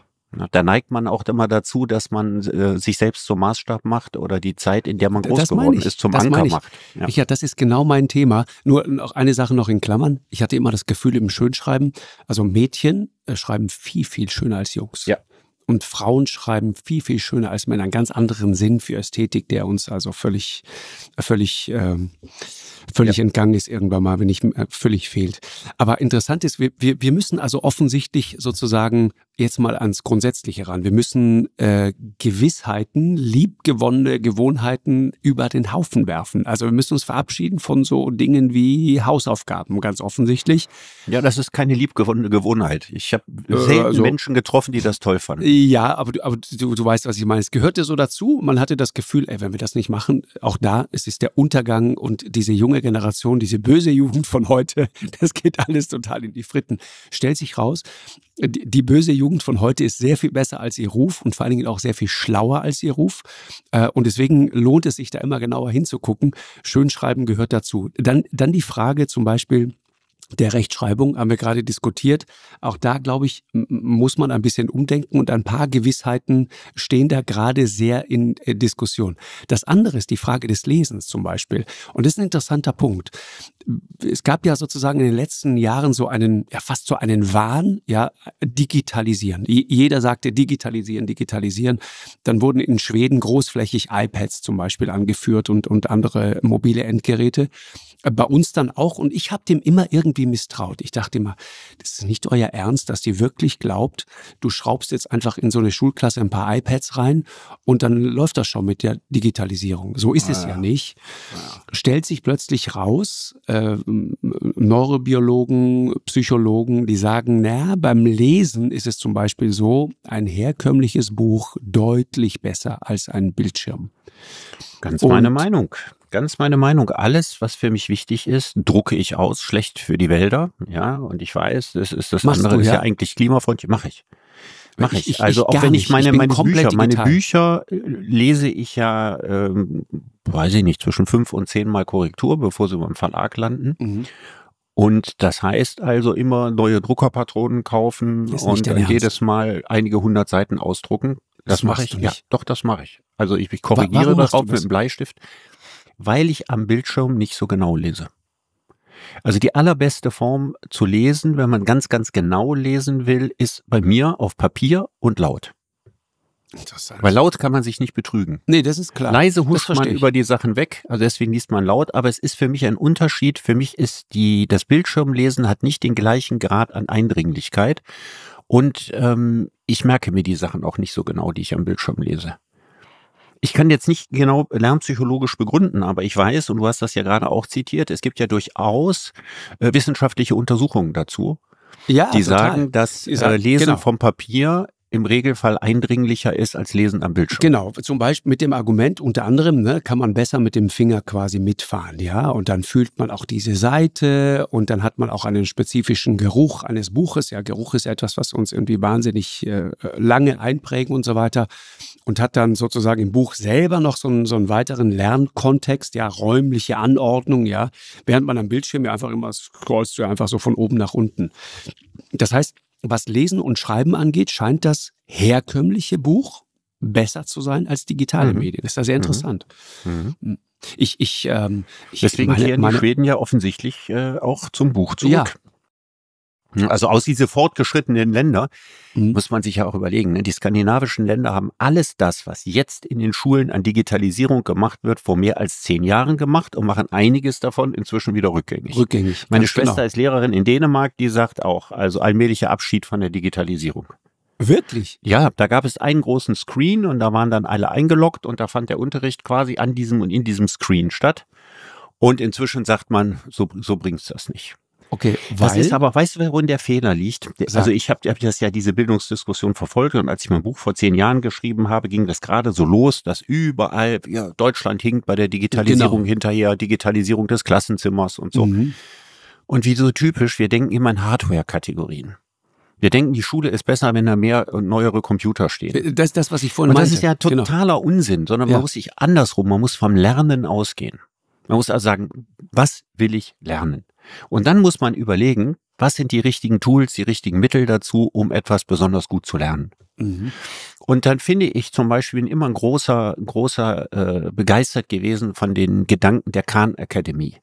Da neigt man auch immer dazu, dass man äh, sich selbst zum Maßstab macht oder die Zeit, in der man groß geworden ich, ist, zum Anker ich. macht. Ja. Ich, das ist genau mein Thema. Nur äh, noch eine Sache noch in Klammern. Ich hatte immer das Gefühl im Schönschreiben, also Mädchen äh, schreiben viel, viel schöner als Jungs. Ja. Und Frauen schreiben viel, viel schöner als Männer. Einen ganz anderen Sinn für Ästhetik, der uns also völlig, völlig, äh, völlig ja. entgangen ist irgendwann mal, wenn nicht äh, völlig fehlt. Aber interessant ist, wir, wir, wir müssen also offensichtlich sozusagen jetzt mal ans Grundsätzliche ran. Wir müssen äh, Gewissheiten, liebgewonnene Gewohnheiten über den Haufen werfen. Also wir müssen uns verabschieden von so Dingen wie Hausaufgaben, ganz offensichtlich. Ja, das ist keine liebgewonnene Gewohnheit. Ich habe äh, selten also Menschen getroffen, die das toll fanden. Ja, aber, du, aber du, du weißt, was ich meine. Es gehörte so dazu. Man hatte das Gefühl, ey, wenn wir das nicht machen, auch da es ist der Untergang und diese junge Generation, diese böse Jugend von heute, das geht alles total in die Fritten. Stellt sich raus, die, die böse Jugend Jugend von heute ist sehr viel besser als ihr Ruf und vor allen Dingen auch sehr viel schlauer als ihr Ruf. Äh, und deswegen lohnt es sich da immer genauer hinzugucken. Schönschreiben gehört dazu. Dann, dann die Frage zum Beispiel, der Rechtschreibung haben wir gerade diskutiert. Auch da, glaube ich, muss man ein bisschen umdenken und ein paar Gewissheiten stehen da gerade sehr in äh, Diskussion. Das andere ist die Frage des Lesens zum Beispiel. Und das ist ein interessanter Punkt es gab ja sozusagen in den letzten Jahren so einen, ja fast so einen Wahn, ja, digitalisieren. Jeder sagte digitalisieren, digitalisieren. Dann wurden in Schweden großflächig iPads zum Beispiel angeführt und, und andere mobile Endgeräte. Bei uns dann auch. Und ich habe dem immer irgendwie misstraut. Ich dachte immer, das ist nicht euer Ernst, dass die wirklich glaubt, du schraubst jetzt einfach in so eine Schulklasse ein paar iPads rein und dann läuft das schon mit der Digitalisierung. So ist ah, es ja, ja nicht. Ah, ja. Stellt sich plötzlich raus, äh, Neurobiologen, Psychologen, die sagen, na, beim Lesen ist es zum Beispiel so, ein herkömmliches Buch deutlich besser als ein Bildschirm. Ganz Und meine Meinung. Ganz meine Meinung. Alles, was für mich wichtig ist, drucke ich aus. Schlecht für die Wälder. Ja, und ich weiß, das ist das Machst andere du, ja? ist ja eigentlich klimafreundlich. Mache ich. Mache ich. ich. Also ich auch wenn ich meine, meine Bücher, meine Bücher äh, lese ich ja ähm, weiß ich nicht, zwischen fünf und zehn Mal Korrektur, bevor sie beim Verlag landen. Mhm. Und das heißt also immer neue Druckerpatronen kaufen und jedes Mal einige hundert Seiten ausdrucken. Das, das mache ich. Ja, doch, das mache ich. Also ich, ich korrigiere Warum das auch mit dem Bleistift, weil ich am Bildschirm nicht so genau lese. Also die allerbeste Form zu lesen, wenn man ganz, ganz genau lesen will, ist bei mir auf Papier und laut. Interessant. Weil laut kann man sich nicht betrügen. Nee, das ist klar. Leise huscht man ich. über die Sachen weg, also deswegen liest man laut, aber es ist für mich ein Unterschied. Für mich ist die, das Bildschirmlesen hat nicht den gleichen Grad an Eindringlichkeit. Und ähm, ich merke mir die Sachen auch nicht so genau, die ich am Bildschirm lese. Ich kann jetzt nicht genau lernpsychologisch begründen, aber ich weiß, und du hast das ja gerade auch zitiert, es gibt ja durchaus äh, wissenschaftliche Untersuchungen dazu, ja, die total. sagen, dass äh, Lesen genau. vom Papier im Regelfall eindringlicher ist als Lesen am Bildschirm. Genau, zum Beispiel mit dem Argument unter anderem ne, kann man besser mit dem Finger quasi mitfahren, ja, und dann fühlt man auch diese Seite und dann hat man auch einen spezifischen Geruch eines Buches. Ja, Geruch ist etwas, was uns irgendwie wahnsinnig äh, lange einprägen und so weiter und hat dann sozusagen im Buch selber noch so einen, so einen weiteren Lernkontext, ja, räumliche Anordnung, ja, während man am Bildschirm ja einfach immer scrollst du ja einfach so von oben nach unten. Das heißt, was Lesen und Schreiben angeht, scheint das herkömmliche Buch besser zu sein als digitale mhm. Medien. ist ja sehr mhm. interessant. Mhm. Hm, ich, ich, ähm, ich Deswegen meine, kehren meine, die Schweden ja offensichtlich äh, auch zum Buch zurück. Ja, also aus diese fortgeschrittenen Länder mhm. muss man sich ja auch überlegen. Ne? Die skandinavischen Länder haben alles das, was jetzt in den Schulen an Digitalisierung gemacht wird, vor mehr als zehn Jahren gemacht und machen einiges davon inzwischen wieder rückgängig. Rückgängig. Meine Schwester genau. ist Lehrerin in Dänemark, die sagt auch, also allmählicher Abschied von der Digitalisierung. Wirklich? Ja, da gab es einen großen Screen und da waren dann alle eingeloggt und da fand der Unterricht quasi an diesem und in diesem Screen statt. Und inzwischen sagt man, so, so es das nicht. Okay, weil ist aber, weißt du, worin der Fehler liegt? Also ich habe hab das ja diese Bildungsdiskussion verfolgt und als ich mein Buch vor zehn Jahren geschrieben habe, ging das gerade so los, dass überall ja, Deutschland hinkt bei der Digitalisierung genau. hinterher, Digitalisierung des Klassenzimmers und so. Mhm. Und wie so typisch, wir denken immer in Hardware-Kategorien. Wir denken, die Schule ist besser, wenn da mehr und neuere Computer stehen. Äh, das ist das, was ich vorhin und meinte. Das ist ja genau. totaler genau. Unsinn, sondern man ja. muss sich andersrum, man muss vom Lernen ausgehen. Man muss also sagen, was will ich lernen? Und dann muss man überlegen, was sind die richtigen Tools, die richtigen Mittel dazu, um etwas besonders gut zu lernen. Mhm. Und dann finde ich zum Beispiel immer ein großer, großer äh, begeistert gewesen von den Gedanken der Khan Academy.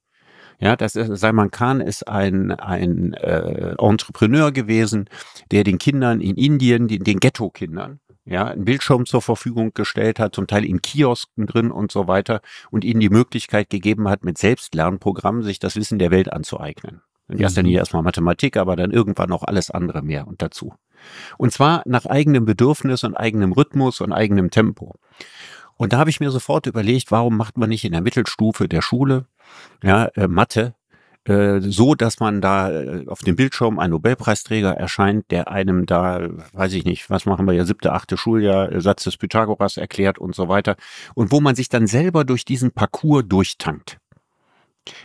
Ja, das ist, Salman Khan ist ein, ein äh, Entrepreneur gewesen, der den Kindern in Indien, den, den Ghetto-Kindern, ja, einen Bildschirm zur Verfügung gestellt hat, zum Teil in Kiosken drin und so weiter und ihnen die Möglichkeit gegeben hat, mit Selbstlernprogrammen sich das Wissen der Welt anzueignen. In erster mhm. Linie erstmal Mathematik, aber dann irgendwann noch alles andere mehr und dazu. Und zwar nach eigenem Bedürfnis und eigenem Rhythmus und eigenem Tempo. Und da habe ich mir sofort überlegt, warum macht man nicht in der Mittelstufe der Schule ja, äh, Mathe äh, so dass man da äh, auf dem Bildschirm ein Nobelpreisträger erscheint, der einem da, weiß ich nicht, was machen wir ja, siebte, achte Schuljahr, äh, Satz des Pythagoras erklärt und so weiter. Und wo man sich dann selber durch diesen Parcours durchtankt.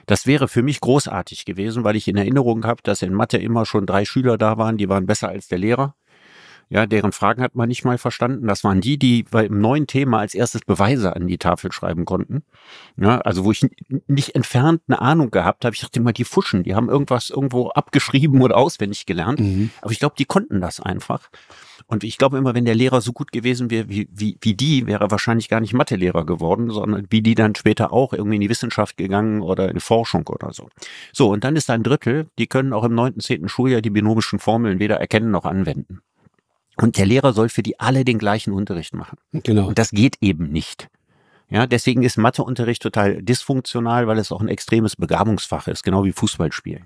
Das wäre für mich großartig gewesen, weil ich in Erinnerung habe, dass in Mathe immer schon drei Schüler da waren, die waren besser als der Lehrer. Ja, deren Fragen hat man nicht mal verstanden. Das waren die, die beim neuen Thema als erstes Beweise an die Tafel schreiben konnten. Ja, also wo ich nicht entfernt eine Ahnung gehabt habe. Ich dachte immer, die fuschen, die haben irgendwas irgendwo abgeschrieben oder auswendig gelernt. Mhm. Aber ich glaube, die konnten das einfach. Und ich glaube immer, wenn der Lehrer so gut gewesen wäre wie, wie, wie die, wäre er wahrscheinlich gar nicht Mathelehrer geworden, sondern wie die dann später auch irgendwie in die Wissenschaft gegangen oder in Forschung oder so. So, und dann ist ein Drittel, die können auch im neunten, zehnten Schuljahr die binomischen Formeln weder erkennen noch anwenden. Und der Lehrer soll für die alle den gleichen Unterricht machen. Genau. Und das geht eben nicht. Ja, deswegen ist Matheunterricht total dysfunktional, weil es auch ein extremes Begabungsfach ist, genau wie Fußballspielen.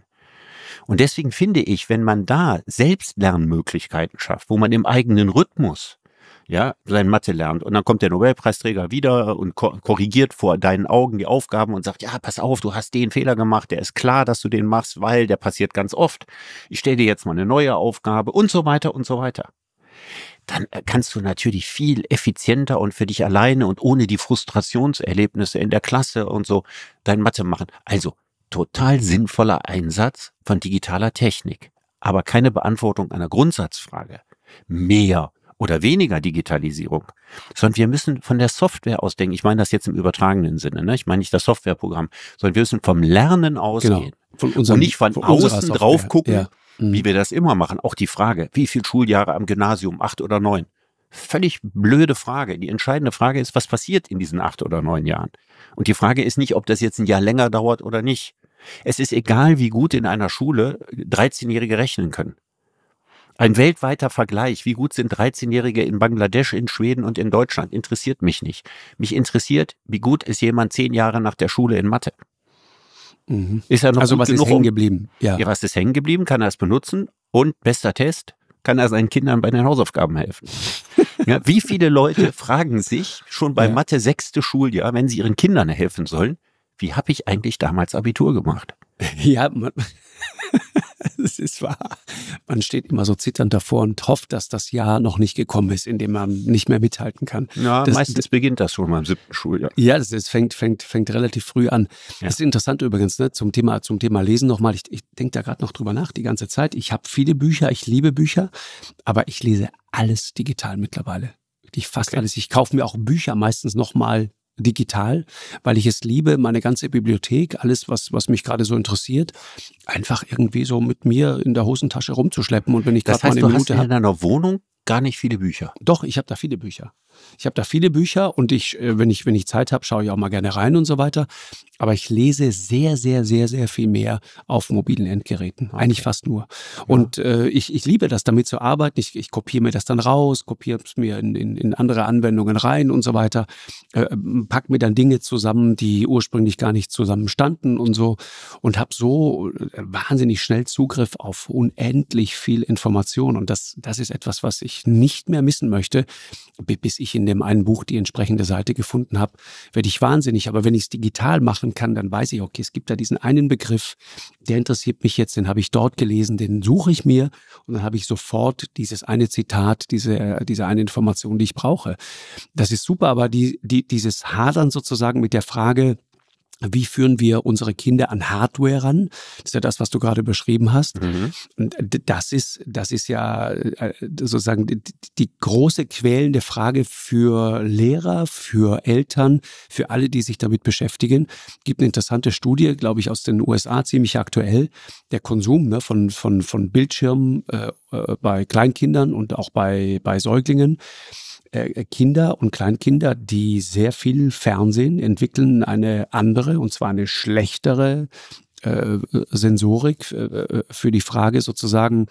Und deswegen finde ich, wenn man da Selbstlernmöglichkeiten schafft, wo man im eigenen Rhythmus ja, sein Mathe lernt. Und dann kommt der Nobelpreisträger wieder und korrigiert vor deinen Augen die Aufgaben und sagt, ja, pass auf, du hast den Fehler gemacht, der ist klar, dass du den machst, weil der passiert ganz oft. Ich stelle dir jetzt mal eine neue Aufgabe und so weiter und so weiter dann äh, kannst du natürlich viel effizienter und für dich alleine und ohne die Frustrationserlebnisse in der Klasse und so dein Mathe machen. Also total sinnvoller Einsatz von digitaler Technik, aber keine Beantwortung einer Grundsatzfrage. Mehr oder weniger Digitalisierung, sondern wir müssen von der Software ausdenken. Ich meine das jetzt im übertragenen Sinne. Ne? Ich meine nicht das Softwareprogramm, sondern wir müssen vom Lernen genau. ausgehen genau. und nicht von, von außen drauf gucken. Ja mhm. wie wir das immer machen. Auch die Frage, wie viel Schuljahre am Gymnasium, acht oder neun? Völlig blöde Frage. Die entscheidende Frage ist, was passiert in diesen acht oder neun Jahren? Und die Frage ist nicht, ob das jetzt ein Jahr länger dauert oder nicht. Es ist egal, wie gut in einer Schule 13-Jährige äh, rechnen können. Ein weltweiter Vergleich, wie gut sind 13-Jährige in Bangladesch, in Schweden und in Deutschland, interessiert mich nicht. Mich interessiert, wie gut ist jemand zehn Jahre nach der Schule in Mathe. Mhm. Ist er noch also was genug, ist hängen geblieben? Ja. ja, was ist hängen geblieben? Kann er es benutzen? Und bester Test, kann er seinen Kindern bei den Hausaufgaben helfen? ja, wie viele Leute fragen sich schon bei ja. Mathe sechste Schuljahr, wenn sie ihren Kindern helfen sollen, wie habe ich eigentlich damals Abitur gemacht? Ja, man es ist wahr. Man steht immer so zitternd davor und hofft, dass das Jahr noch nicht gekommen ist, in dem man nicht mehr mithalten kann. Ja, das, meistens das, beginnt das schon mal im siebten Schuljahr. Ja, das, fängt, fängt, fängt relativ früh an. Ja. Das ist interessant übrigens, ne, zum, Thema, zum Thema Lesen nochmal. Ich, ich denke da gerade noch drüber nach die ganze Zeit. Ich habe viele Bücher, ich liebe Bücher, aber ich lese alles digital mittlerweile. Wirklich fast okay. alles. Ich kaufe mir auch Bücher meistens nochmal digital, weil ich es liebe, meine ganze Bibliothek, alles, was, was mich gerade so interessiert, einfach irgendwie so mit mir in der Hosentasche rumzuschleppen. Und wenn ich gerade mal eine Minute habe. in deiner Wohnung gar nicht viele Bücher. Doch, ich habe da viele Bücher. Ich habe da viele Bücher und ich, äh, wenn ich, wenn ich Zeit habe, schaue ich auch mal gerne rein und so weiter. Aber ich lese sehr, sehr, sehr, sehr viel mehr auf mobilen Endgeräten. Okay. Eigentlich fast nur. Ja. Und äh, ich, ich liebe das, damit zu arbeiten. Ich, ich kopiere mir das dann raus, kopiere es mir in, in, in andere Anwendungen rein und so weiter. Äh, ähm, pack mir dann Dinge zusammen, die ursprünglich gar nicht zusammen standen und so. Und habe so äh, wahnsinnig schnell Zugriff auf unendlich viel Information. Und das, das ist etwas, was ich nicht mehr missen möchte, bis ich ich in dem einen Buch die entsprechende Seite gefunden habe, werde ich wahnsinnig. Aber wenn ich es digital machen kann, dann weiß ich, okay, es gibt da diesen einen Begriff, der interessiert mich jetzt, den habe ich dort gelesen, den suche ich mir und dann habe ich sofort dieses eine Zitat, diese, äh, diese eine Information, die ich brauche. Das ist super, aber die, die, dieses Hadern sozusagen mit der Frage, wie führen wir unsere Kinder an Hardware ran? Das ist ja das, was du gerade beschrieben hast. Mhm. Und das ist, das ist ja äh, sozusagen die, die, große quälende Frage für Lehrer, für Eltern, für alle, die sich damit beschäftigen. Es gibt eine interessante Studie, glaube ich, aus den USA, ziemlich aktuell. Der Konsum ne, von, von, von Bildschirmen äh, äh, bei Kleinkindern und auch bei, bei Säuglingen. Äh, äh, Kinder und Kleinkinder, die sehr viel Fernsehen entwickeln, eine andere, und zwar eine schlechtere äh, Sensorik äh, für die Frage sozusagen,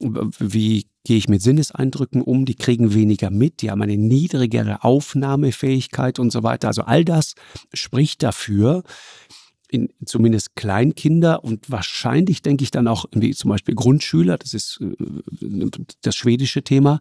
wie gehe ich mit Sinneseindrücken um, die kriegen weniger mit, die haben eine niedrigere Aufnahmefähigkeit und so weiter. Also all das spricht dafür, in zumindest Kleinkinder und wahrscheinlich denke ich dann auch irgendwie zum Beispiel Grundschüler, das ist äh, das schwedische Thema,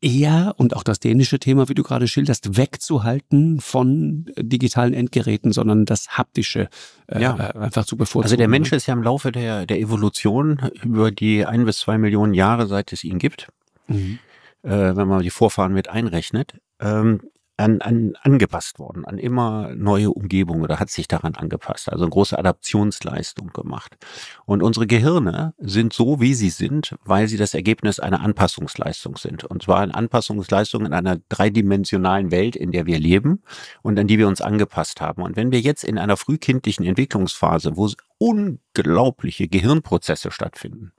eher und auch das dänische Thema, wie du gerade schilderst, wegzuhalten von digitalen Endgeräten, sondern das haptische äh, ja. Äh, einfach zu bevorzugen. Also der ne? Mensch ist ja im Laufe der, der Evolution über die ein bis zwei Millionen Jahre, seit es ihn gibt, mhm. äh, wenn man die Vorfahren mit einrechnet, ähm, an, an, angepasst worden, an immer neue Umgebungen oder hat sich daran angepasst, also eine große Adaptionsleistung gemacht. Und unsere Gehirne sind so, wie sie sind, weil sie das Ergebnis einer Anpassungsleistung sind. Und zwar eine Anpassungsleistung in einer dreidimensionalen Welt, in der wir leben und an die wir uns angepasst haben. Und wenn wir jetzt in einer frühkindlichen Entwicklungsphase, wo unglaubliche Gehirnprozesse stattfinden,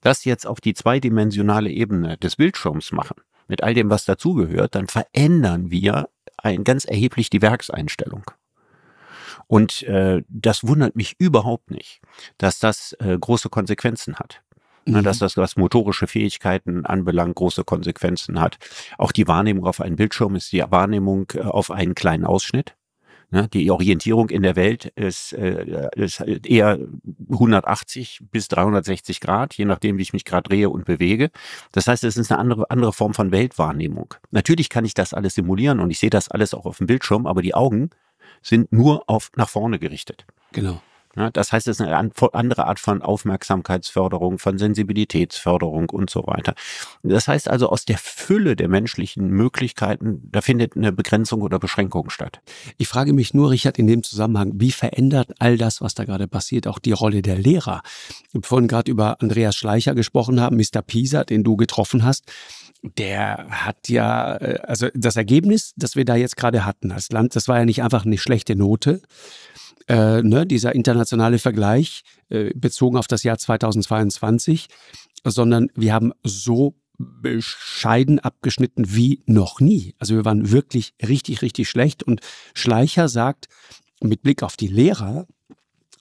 das jetzt auf die zweidimensionale Ebene des Bildschirms machen, mit all dem, was dazugehört, dann verändern wir ein, ganz erheblich die Werkseinstellung. Und äh, das wundert mich überhaupt nicht, dass das äh, große Konsequenzen hat. Ne, mhm. Dass das, was motorische Fähigkeiten anbelangt, große Konsequenzen hat. Auch die Wahrnehmung auf einen Bildschirm ist die Wahrnehmung äh, auf einen kleinen Ausschnitt. Ne? Die Orientierung in der Welt ist, äh, ist eher 180 bis 360 Grad, je nachdem, wie ich mich gerade drehe und bewege. Das heißt, es ist eine andere, andere Form von Weltwahrnehmung. Natürlich kann ich das alles simulieren und ich sehe das alles auch auf dem Bildschirm, aber die Augen sind nur auf nach vorne gerichtet. Genau. Ne? Das heißt, es ist eine andere Art von Aufmerksamkeitsförderung, von Sensibilitätsförderung und so weiter. Das heißt also, aus der Fülle der menschlichen Möglichkeiten, da findet eine Begrenzung oder Beschränkung statt. Ich frage mich nur, Richard, in dem Zusammenhang, wie verändert all das, was da gerade passiert, auch die Rolle der Lehrer? Wir haben vorhin gerade über Andreas Schleicher gesprochen haben, Mr. Pisa, den du getroffen hast der hat ja, äh, also das Ergebnis, das wir da jetzt gerade hatten als Land, das war ja nicht einfach eine schlechte Note. Äh, ne, dieser internationale Vergleich äh, bezogen auf das Jahr 2022, sondern wir haben so bescheiden abgeschnitten wie noch nie. Also wir waren wirklich richtig, richtig schlecht. Und Schleicher sagt mit Blick auf die Lehrer,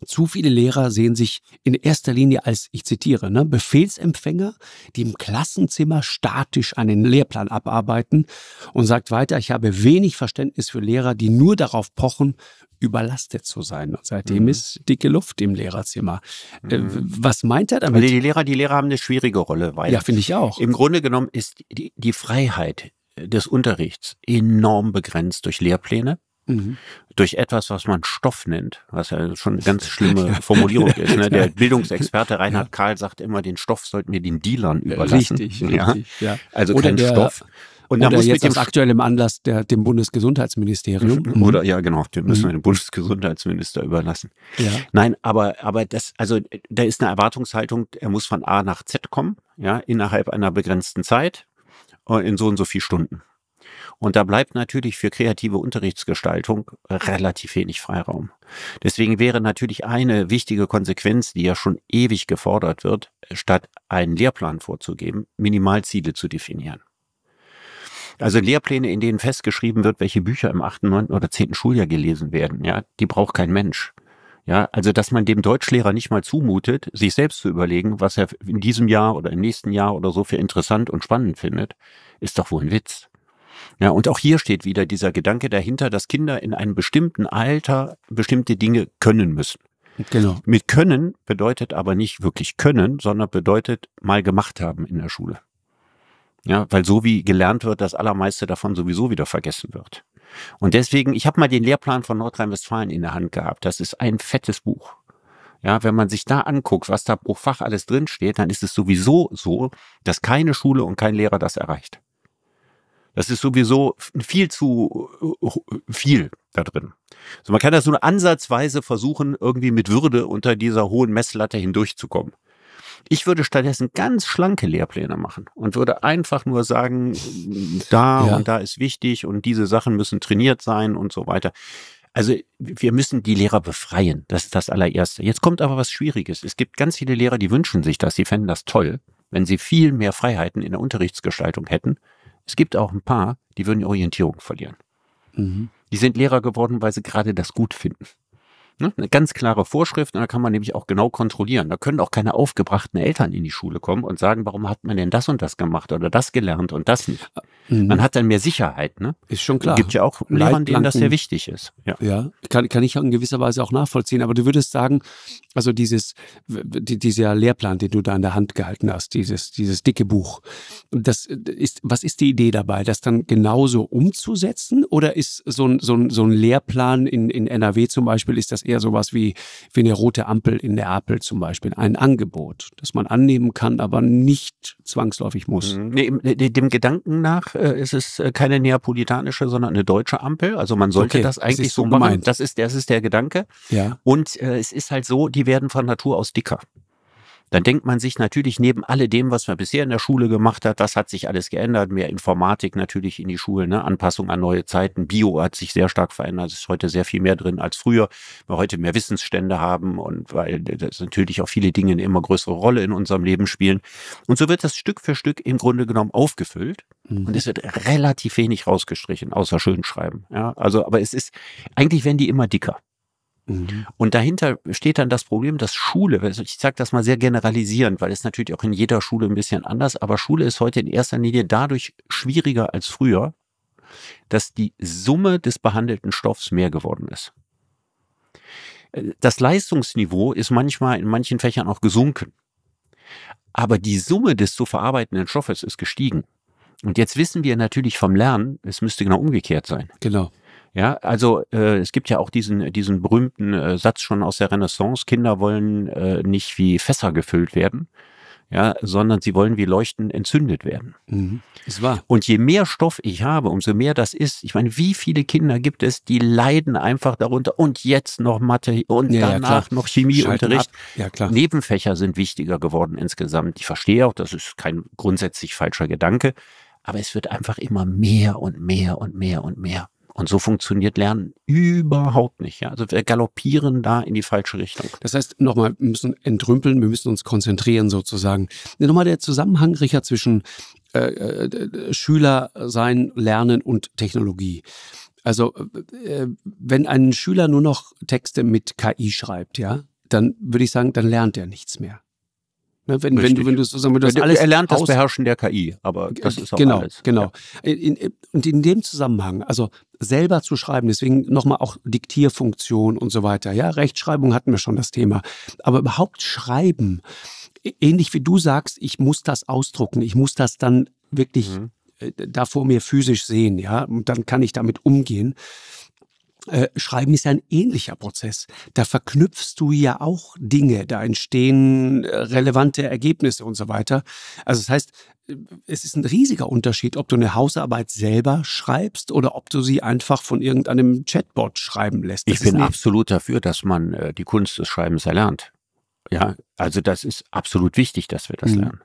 zu viele Lehrer sehen sich in erster Linie als, ich zitiere, ne, Befehlsempfänger, die im Klassenzimmer statisch einen Lehrplan abarbeiten und sagt weiter, ich habe wenig Verständnis für Lehrer, die nur darauf pochen, überlastet zu sein. Und seitdem mhm. ist dicke Luft im Lehrerzimmer. Äh, mhm. Was meint er damit? Die Lehrer, die Lehrer haben eine schwierige Rolle, weil ja, finde ich auch. Im Grunde genommen ist die, die Freiheit des Unterrichts enorm begrenzt durch Lehrpläne. Mhm. Durch etwas, was man Stoff nennt, was ja schon eine ganz schlimme ja. Formulierung ist. Ne? Der Bildungsexperte Reinhard ja. Karl sagt immer, den Stoff sollten wir den Dealern äh, überlassen. Richtig, richtig. Ja. Also Oder kein der, Stoff. Und da jetzt mit dem aktuellem Anlass der, dem Bundesgesundheitsministerium. Mhm. mhm. Oder ja, genau, mhm. den müssen wir dem Bundesgesundheitsminister überlassen. Ja. Nein, aber, aber das, also da ist eine Erwartungshaltung, er muss von A nach Z kommen, ja, innerhalb einer begrenzten Zeit äh, in so und so viel Stunden. Und da bleibt natürlich für kreative Unterrichtsgestaltung relativ wenig Freiraum. Deswegen wäre natürlich eine wichtige Konsequenz, die ja schon ewig gefordert wird, statt einen Lehrplan vorzugeben, Minimalziele zu definieren. Also Lehrpläne, in denen festgeschrieben wird, welche Bücher im 8., 9. oder 10. Schuljahr gelesen werden, ja, die braucht kein Mensch. Ja, also dass man dem Deutschlehrer nicht mal zumutet, sich selbst zu überlegen, was er in diesem Jahr oder im nächsten Jahr oder so für interessant und spannend findet, ist doch wohl ein Witz. Ja, und auch hier steht wieder dieser Gedanke dahinter, dass Kinder in einem bestimmten Alter bestimmte Dinge können müssen. Genau. Mit können bedeutet aber nicht wirklich können, sondern bedeutet mal gemacht haben in der Schule. Ja, weil so wie gelernt wird, das allermeiste davon sowieso wieder vergessen wird. Und deswegen, ich habe mal den Lehrplan von Nordrhein-Westfalen in der Hand gehabt. Das ist ein fettes Buch. Ja, wenn man sich da anguckt, was da pro Fach alles drinsteht, dann ist es sowieso so, dass keine Schule und kein Lehrer das erreicht. Das ist sowieso viel zu äh, viel da drin. Also man kann das nur ansatzweise versuchen, irgendwie mit Würde unter dieser hohen Messlatte hindurchzukommen. Ich würde stattdessen ganz schlanke Lehrpläne machen und würde einfach nur sagen, da ja. und da ist wichtig und diese Sachen müssen trainiert sein und so weiter. Also wir müssen die Lehrer befreien. Das ist das allererste. Jetzt kommt aber was Schwieriges. Es gibt ganz viele Lehrer, die wünschen sich das, Sie fänden das toll, wenn sie viel mehr Freiheiten in der Unterrichtsgestaltung hätten. Es gibt auch ein paar, die würden die Orientierung verlieren. Mhm. Die sind Lehrer geworden, weil sie gerade das gut finden. Ne? Eine ganz klare Vorschrift und da kann man nämlich auch genau kontrollieren. Da können auch keine aufgebrachten Eltern in die Schule kommen und sagen, warum hat man denn das und das gemacht oder das gelernt und das nicht. Mhm. Man hat dann mehr Sicherheit. Ne? Ist schon klar. Es gibt ja auch Lehrern, denen das sehr wichtig ist. Ja, ja kann, kann ich in gewisser Weise auch nachvollziehen. Aber du würdest sagen, also dieses, die, dieser Lehrplan, den du da in der Hand gehalten hast, dieses, dieses dicke Buch, das ist, was ist die Idee dabei, das dann genauso umzusetzen? Oder ist so ein, so ein, so ein Lehrplan in, in NRW zum Beispiel, ist das eher eher sowas wie, wie eine rote Ampel in Neapel zum Beispiel, ein Angebot, das man annehmen kann, aber nicht zwangsläufig muss. Mhm. Nee, dem Gedanken nach äh, ist es äh, keine neapolitanische, sondern eine deutsche Ampel. Also man sollte okay, das eigentlich das so, so machen. Das ist, das ist der Gedanke. Ja. Und äh, es ist halt so, die werden von Natur aus dicker dann denkt man sich natürlich neben alledem, was man bisher in der Schule gemacht hat, was hat sich alles geändert, mehr Informatik natürlich in die Schulen, ne? Anpassung an neue Zeiten, Bio hat sich sehr stark verändert, ist heute sehr viel mehr drin als früher, weil wir heute mehr Wissensstände haben und weil das natürlich auch viele Dinge eine immer größere Rolle in unserem Leben spielen. Und so wird das Stück für Stück im Grunde genommen aufgefüllt mhm. und es wird relativ wenig rausgestrichen, außer schön schreiben. Ja? Also, aber es ist, eigentlich werden die immer dicker. Mhm. Und dahinter steht dann das Problem, dass Schule, also ich sage das mal sehr generalisierend, weil es natürlich auch in jeder Schule ein bisschen anders, aber Schule ist heute in erster Linie dadurch schwieriger als früher, dass die Summe des behandelten Stoffs mehr geworden ist. Äh, das Leistungsniveau ist manchmal in manchen Fächern auch gesunken. Aber die Summe des zu verarbeitenden Stoffes ist gestiegen. Und jetzt wissen wir natürlich vom Lernen, es müsste genau umgekehrt sein. Genau. Ja, also äh, es gibt ja auch diesen, diesen berühmten äh, Satz schon aus der Renaissance, Kinder wollen äh, nicht wie Fässer gefüllt werden, ja, sondern sie wollen wie Leuchten entzündet werden. Mhm. Ist wahr. Und je mehr Stoff ich habe, umso mehr das ist. Ich meine, wie viele Kinder gibt es, die leiden einfach darunter und jetzt noch Mathe und ja, danach ja, noch Chemieunterricht. Ja, klar. Nebenfächer sind wichtiger geworden insgesamt. Ich verstehe auch, das ist kein grundsätzlich falscher Gedanke, aber es wird einfach immer mehr und mehr und mehr und mehr. Und so funktioniert Lernen überhaupt nicht. Ja? Also wir galoppieren da in die falsche Richtung. Das heißt, nochmal, wir müssen entrümpeln, wir müssen uns konzentrieren sozusagen. Nochmal der Zusammenhang, Richard, zwischen äh, äh, Schüler sein, Lernen und Technologie. Also äh, wenn ein Schüler nur noch Texte mit KI schreibt, ja, dann würde ich sagen, dann lernt er nichts mehr. Ne, wenn, wenn du, wenn du sozusagen, wenn du das alles er lernt das Beherrschen der KI, aber das ist auch genau, alles. Genau, genau. Und in dem Zusammenhang, also selber zu schreiben, deswegen nochmal auch Diktierfunktion und so weiter. Ja, Rechtschreibung hatten wir schon das Thema, aber überhaupt schreiben, ähnlich wie du sagst, ich muss das ausdrucken, ich muss das dann wirklich mhm. Äh, da vor mir physisch sehen, ja, und dann kann ich damit umgehen. Äh, schreiben ist ein ähnlicher Prozess. Da verknüpfst du ja auch Dinge, da entstehen äh, relevante Ergebnisse und so weiter. Also das heißt, äh, es ist ein riesiger Unterschied, ob du eine Hausarbeit selber schreibst oder ob du sie einfach von irgendeinem Chatbot schreiben lässt. Das ich bin absolut dafür, dass man die Kunst des Schreibens erlernt. Ja, also das ist absolut wichtig, dass wir das mhm. lernen.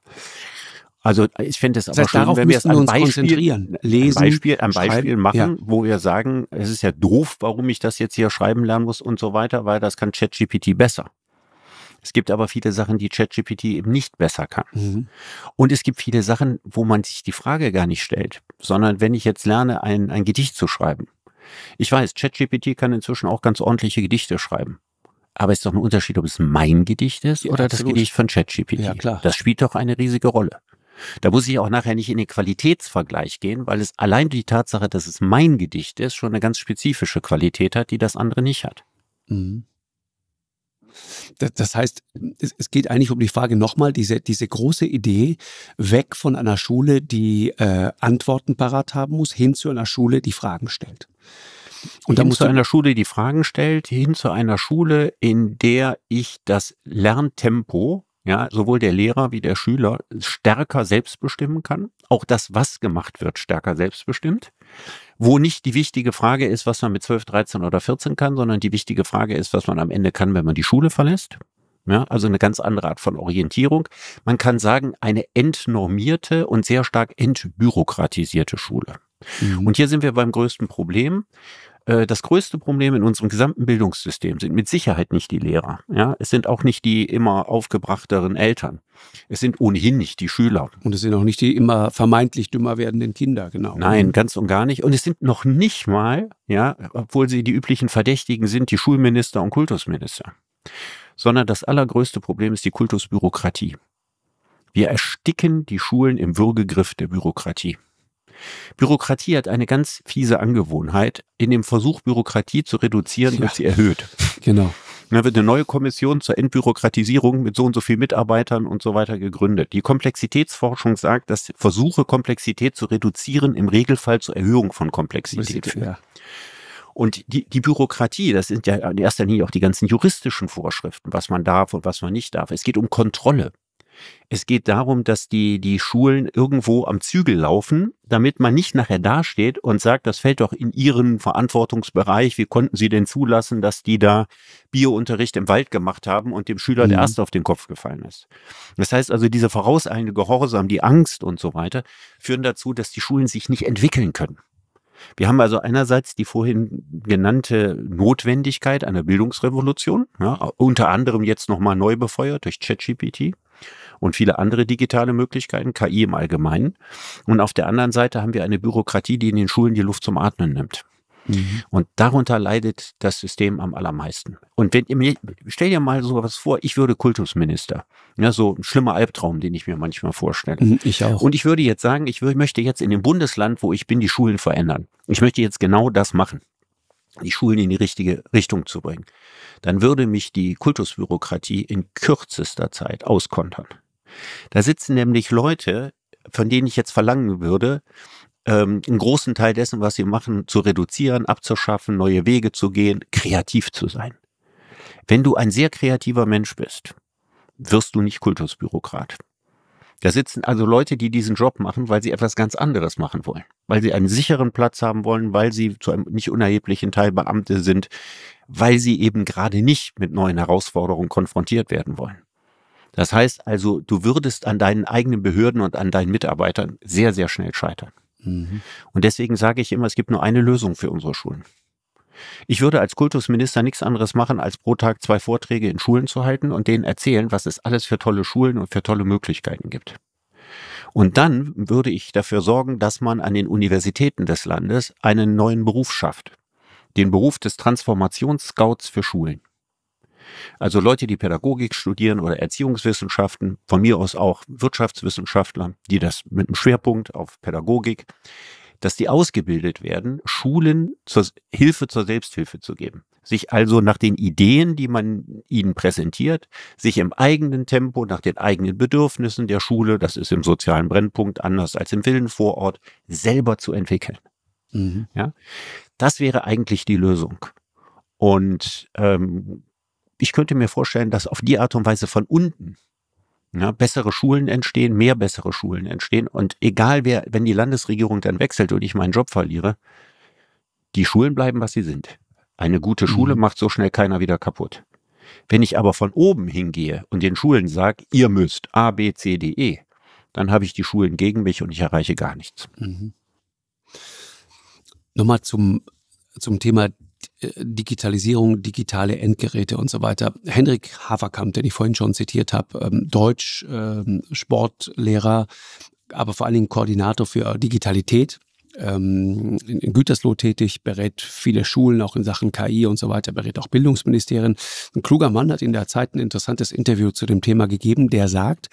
Also ich finde es aber heißt, schön, wenn wir es an uns Beispiel, lesen, ein Beispiel, am Beispiel machen, ja. wo wir sagen, es ist ja doof, warum ich das jetzt hier schreiben lernen muss und so weiter, weil das kann ChatGPT besser. Es gibt aber viele Sachen, die ChatGPT eben nicht besser kann. Mhm. Und es gibt viele Sachen, wo man sich die Frage gar nicht stellt, sondern wenn ich jetzt lerne, ein, ein Gedicht zu schreiben. Ich weiß, ChatGPT kann inzwischen auch ganz ordentliche Gedichte schreiben. Aber es ist doch ein Unterschied, ob es mein Gedicht ist ja, oder absolut. das Gedicht von ChatGPT. Ja, klar. Das spielt doch eine riesige Rolle. Da muss ich auch nachher nicht in den Qualitätsvergleich gehen, weil es allein die Tatsache, dass es mein Gedicht ist, schon eine ganz spezifische Qualität hat, die das andere nicht hat. Mhm. Das heißt, es geht eigentlich um die Frage nochmal, diese, diese große Idee, weg von einer Schule, die äh, Antworten parat haben muss, hin zu einer Schule, die Fragen stellt. Und hin zu einer Schule, die Fragen stellt, hin zu einer Schule, in der ich das Lerntempo ja, sowohl der Lehrer wie der Schüler stärker selbst bestimmen kann, auch das, was gemacht wird, stärker selbstbestimmt, wo nicht die wichtige Frage ist, was man mit 12, 13 oder 14 kann, sondern die wichtige Frage ist, was man am Ende kann, wenn man die Schule verlässt. Ja, also eine ganz andere Art von Orientierung. Man kann sagen, eine entnormierte und sehr stark entbürokratisierte Schule. Mhm. Und hier sind wir beim größten Problem. Äh, das größte Problem in unserem gesamten Bildungssystem sind mit Sicherheit nicht die Lehrer. Ja, es sind auch nicht die immer aufgebrachteren Eltern. Es sind ohnehin nicht die Schüler. Und es sind auch nicht die immer vermeintlich dümmer werdenden Kinder, genau. Nein, ganz und gar nicht. Und es sind noch nicht mal, ja, obwohl sie die üblichen Verdächtigen sind, die Schulminister und Kultusminister. Sondern das allergrößte Problem ist die Kultusbürokratie. Wir ersticken die Schulen im Würgegriff der Bürokratie. Bürokratie hat eine ganz fiese Angewohnheit. In dem Versuch, Bürokratie zu reduzieren, ja. wird sie erhöht. Genau. Da wird eine neue Kommission zur Entbürokratisierung mit so und so vielen Mitarbeitern und so weiter gegründet. Die Komplexitätsforschung sagt, dass Versuche, Komplexität zu reduzieren, im Regelfall zur Erhöhung von Komplexität führen. Und die, die Bürokratie, das sind ja in erster Linie auch die ganzen juristischen Vorschriften, was man darf und was man nicht darf. Es geht um Kontrolle. Es geht darum, dass die, die Schulen irgendwo am Zügel laufen, damit man nicht nachher dasteht und sagt, das fällt doch in ihren Verantwortungsbereich. Wie konnten sie denn zulassen, dass die da Biounterricht im Wald gemacht haben und dem Schüler mhm. der erste auf den Kopf gefallen ist? Das heißt also, diese vorauseilende Gehorsam, die Angst und so weiter führen dazu, dass die Schulen sich nicht entwickeln können. Wir haben also einerseits die vorhin genannte Notwendigkeit einer Bildungsrevolution, ja, unter anderem jetzt nochmal neu befeuert durch ChatGPT, und viele andere digitale Möglichkeiten, KI im Allgemeinen. Und auf der anderen Seite haben wir eine Bürokratie, die in den Schulen die Luft zum Atmen nimmt. Mhm. Und darunter leidet das System am allermeisten. Und wenn ihr mir, stell dir mal sowas vor, ich würde Kultusminister. Ja, so ein schlimmer Albtraum, den ich mir manchmal vorstelle. Mhm, ich auch. Und ich würde jetzt sagen, ich möchte jetzt in dem Bundesland, wo ich bin, die Schulen verändern. Ich möchte jetzt genau das machen die Schulen in die richtige Richtung zu bringen, dann würde mich die Kultusbürokratie in kürzester Zeit auskontern. Da sitzen nämlich Leute, von denen ich jetzt verlangen würde, ähm, einen großen Teil dessen, was sie machen, zu reduzieren, abzuschaffen, neue Wege zu gehen, kreativ zu sein. Wenn du ein sehr kreativer Mensch bist, wirst du nicht Kultusbürokrat. Da sitzen also Leute, die diesen Job machen, weil sie etwas ganz anderes machen wollen, weil sie einen sicheren Platz haben wollen, weil sie zu einem nicht unerheblichen Teil Beamte sind, weil sie eben gerade nicht mit neuen Herausforderungen konfrontiert werden wollen. Das heißt also, du würdest an deinen eigenen Behörden und an deinen Mitarbeitern sehr, sehr schnell scheitern. Mhm. Und deswegen sage ich immer, es gibt nur eine Lösung für unsere Schulen. Ich würde als Kultusminister nichts anderes machen, als pro Tag zwei Vorträge in Schulen zu halten und denen erzählen, was es alles für tolle Schulen und für tolle Möglichkeiten gibt. Und dann würde ich dafür sorgen, dass man an den Universitäten des Landes einen neuen Beruf schafft. Den Beruf des Transformationsscouts für Schulen. Also Leute, die Pädagogik studieren oder Erziehungswissenschaften, von mir aus auch Wirtschaftswissenschaftler, die das mit einem Schwerpunkt auf Pädagogik, dass die ausgebildet werden, Schulen zur Hilfe zur Selbsthilfe zu geben. Sich also nach den Ideen, die man ihnen präsentiert, sich im eigenen Tempo, nach den eigenen Bedürfnissen der Schule, das ist im sozialen Brennpunkt anders als im Willen vor Ort, selber zu entwickeln. Mhm. Ja, das wäre eigentlich die Lösung. Und ähm, ich könnte mir vorstellen, dass auf die Art und Weise von unten ja, bessere Schulen entstehen, mehr bessere Schulen entstehen. Und egal wer, wenn die Landesregierung dann wechselt und ich meinen Job verliere, die Schulen bleiben, was sie sind. Eine gute mhm. Schule mhm. macht so schnell keiner wieder kaputt. Wenn ich aber von oben hingehe und den Schulen sage, ihr müsst A, B, C, D, E, dann habe ich die Schulen gegen mich und ich erreiche gar nichts. Mhm. Nochmal zum, zum Thema äh, Digitalisierung, digitale Endgeräte und so weiter. Henrik Haverkamp, den ich vorhin schon zitiert habe, ähm, Deutsch, ähm, Sportlehrer, aber vor allen Dingen Koordinator für Digitalität ähm, in, Gütersloh tätig, berät viele Schulen auch in Sachen KI und so weiter, berät auch Bildungsministerien. Ein kluger Mann hat in der Zeit ein interessantes Interview zu dem Thema gegeben, der sagt,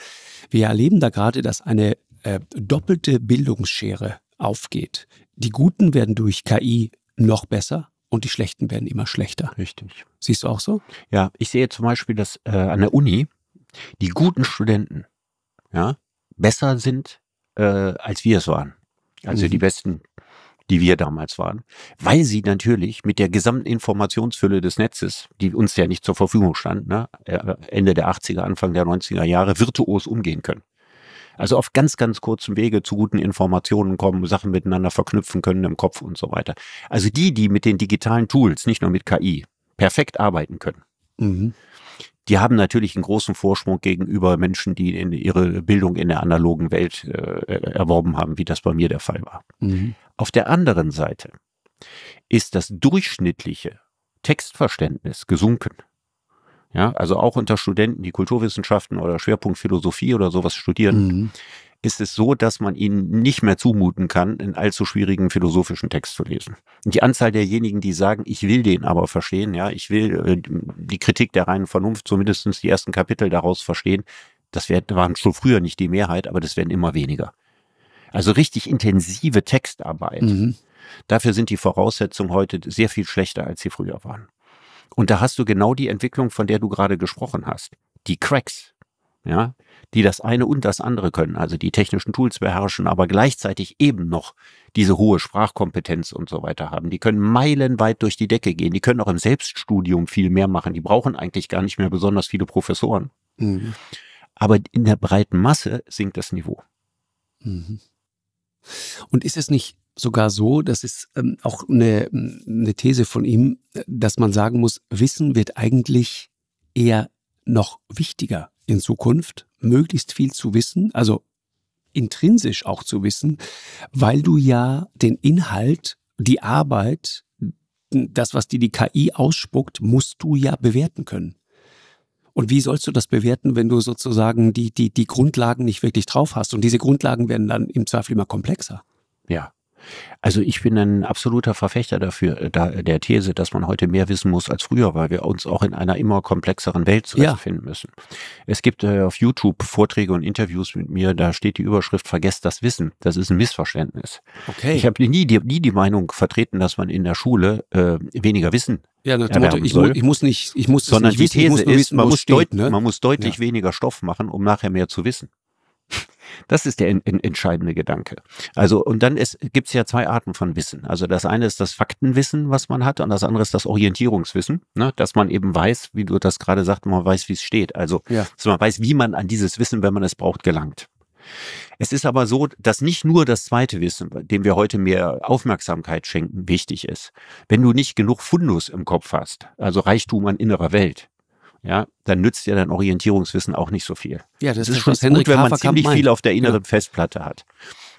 wir erleben da gerade, dass eine äh, doppelte Bildungsschere aufgeht. Die Guten werden durch KI noch besser und die Schlechten werden immer schlechter. Richtig. Siehst du auch so? Ja, ich sehe zum Beispiel, dass äh, an der Uni die guten Studenten ja, besser sind, äh, als wir es waren. Also mhm. die besten, die wir damals waren, weil sie natürlich mit der gesamten Informationsfülle des Netzes, die uns ja nicht zur Verfügung stand, ne, äh, Ende der 80er, Anfang der 90er Jahre, virtuos umgehen können. Also auf ganz, ganz kurzem Wege zu guten Informationen kommen, Sachen miteinander verknüpfen können im Kopf und so weiter. Also die, die mit den digitalen Tools, nicht nur mit KI, perfekt arbeiten können. Mhm. Die haben natürlich einen großen Vorsprung gegenüber Menschen, die ihre Bildung in der analogen Welt äh, erworben haben, wie das bei mir der Fall war. Mhm. Auf der anderen Seite ist das durchschnittliche Textverständnis gesunken ja, also auch unter Studenten, die Kulturwissenschaften oder Schwerpunkt Philosophie oder sowas studieren, mhm. ist es so, dass man ihnen nicht mehr zumuten kann, einen allzu schwierigen philosophischen Text zu lesen. Und Die Anzahl derjenigen, die sagen, ich will den aber verstehen, ja, ich will äh, die Kritik der reinen Vernunft, zumindest die ersten Kapitel daraus verstehen, das waren schon früher nicht die Mehrheit, aber das werden immer weniger. Also richtig intensive Textarbeit. Mhm. Dafür sind die Voraussetzungen heute sehr viel schlechter, als sie früher waren. Und da hast du genau die Entwicklung, von der du gerade gesprochen hast. Die Cracks, ja, die das eine und das andere können, also die technischen Tools beherrschen, aber gleichzeitig eben noch diese hohe Sprachkompetenz und so weiter haben. Die können meilenweit durch die Decke gehen. Die können auch im Selbststudium viel mehr machen. Die brauchen eigentlich gar nicht mehr besonders viele Professoren. Mhm. Aber in der breiten Masse sinkt das Niveau. Mhm. Und ist es nicht sogar so, das ist ähm, auch eine, eine These von ihm, dass man sagen muss, Wissen wird eigentlich eher noch wichtiger in Zukunft, möglichst viel zu wissen, also intrinsisch auch zu wissen, weil du ja den Inhalt, die Arbeit, das, was dir die KI ausspuckt, musst du ja bewerten können. Und wie sollst du das bewerten, wenn du sozusagen die, die, die Grundlagen nicht wirklich drauf hast? Und diese Grundlagen werden dann im Zweifel immer komplexer. Ja. Also ich bin ein absoluter Verfechter dafür, äh, der These, dass man heute mehr wissen muss als früher, weil wir uns auch in einer immer komplexeren Welt zurechtfinden ja. müssen. Es gibt äh, auf YouTube Vorträge und Interviews mit mir, da steht die Überschrift Vergesst das Wissen. Das ist ein Missverständnis. Okay. Ich habe nie die, nie die Meinung vertreten, dass man in der Schule äh, weniger Wissen ja, nach dem Motto, ich, soll, ich muss nicht, ich muss sondern nicht die wissen, These ist, wissen, man, muss steht, ne? man muss deutlich ja. weniger Stoff machen, um nachher mehr zu wissen. Das ist der in, in, entscheidende Gedanke. Also, und dann gibt es ja zwei Arten von Wissen. Also das eine ist das Faktenwissen, was man hat, und das andere ist das Orientierungswissen, ne? dass man eben weiß, wie du das gerade sagst, man weiß, wie es steht. Also, ja. dass man weiß, wie man an dieses Wissen, wenn man es braucht, gelangt. Es ist aber so, dass nicht nur das zweite Wissen, dem wir heute mehr Aufmerksamkeit schenken, wichtig ist. Wenn du nicht genug Fundus im Kopf hast, also Reichtum an innerer Welt, ja, dann nützt ja dein Orientierungswissen auch nicht so viel. Ja, das, das ist, ist schon gut, wenn man ziemlich meint. viel auf der inneren ja. Festplatte hat.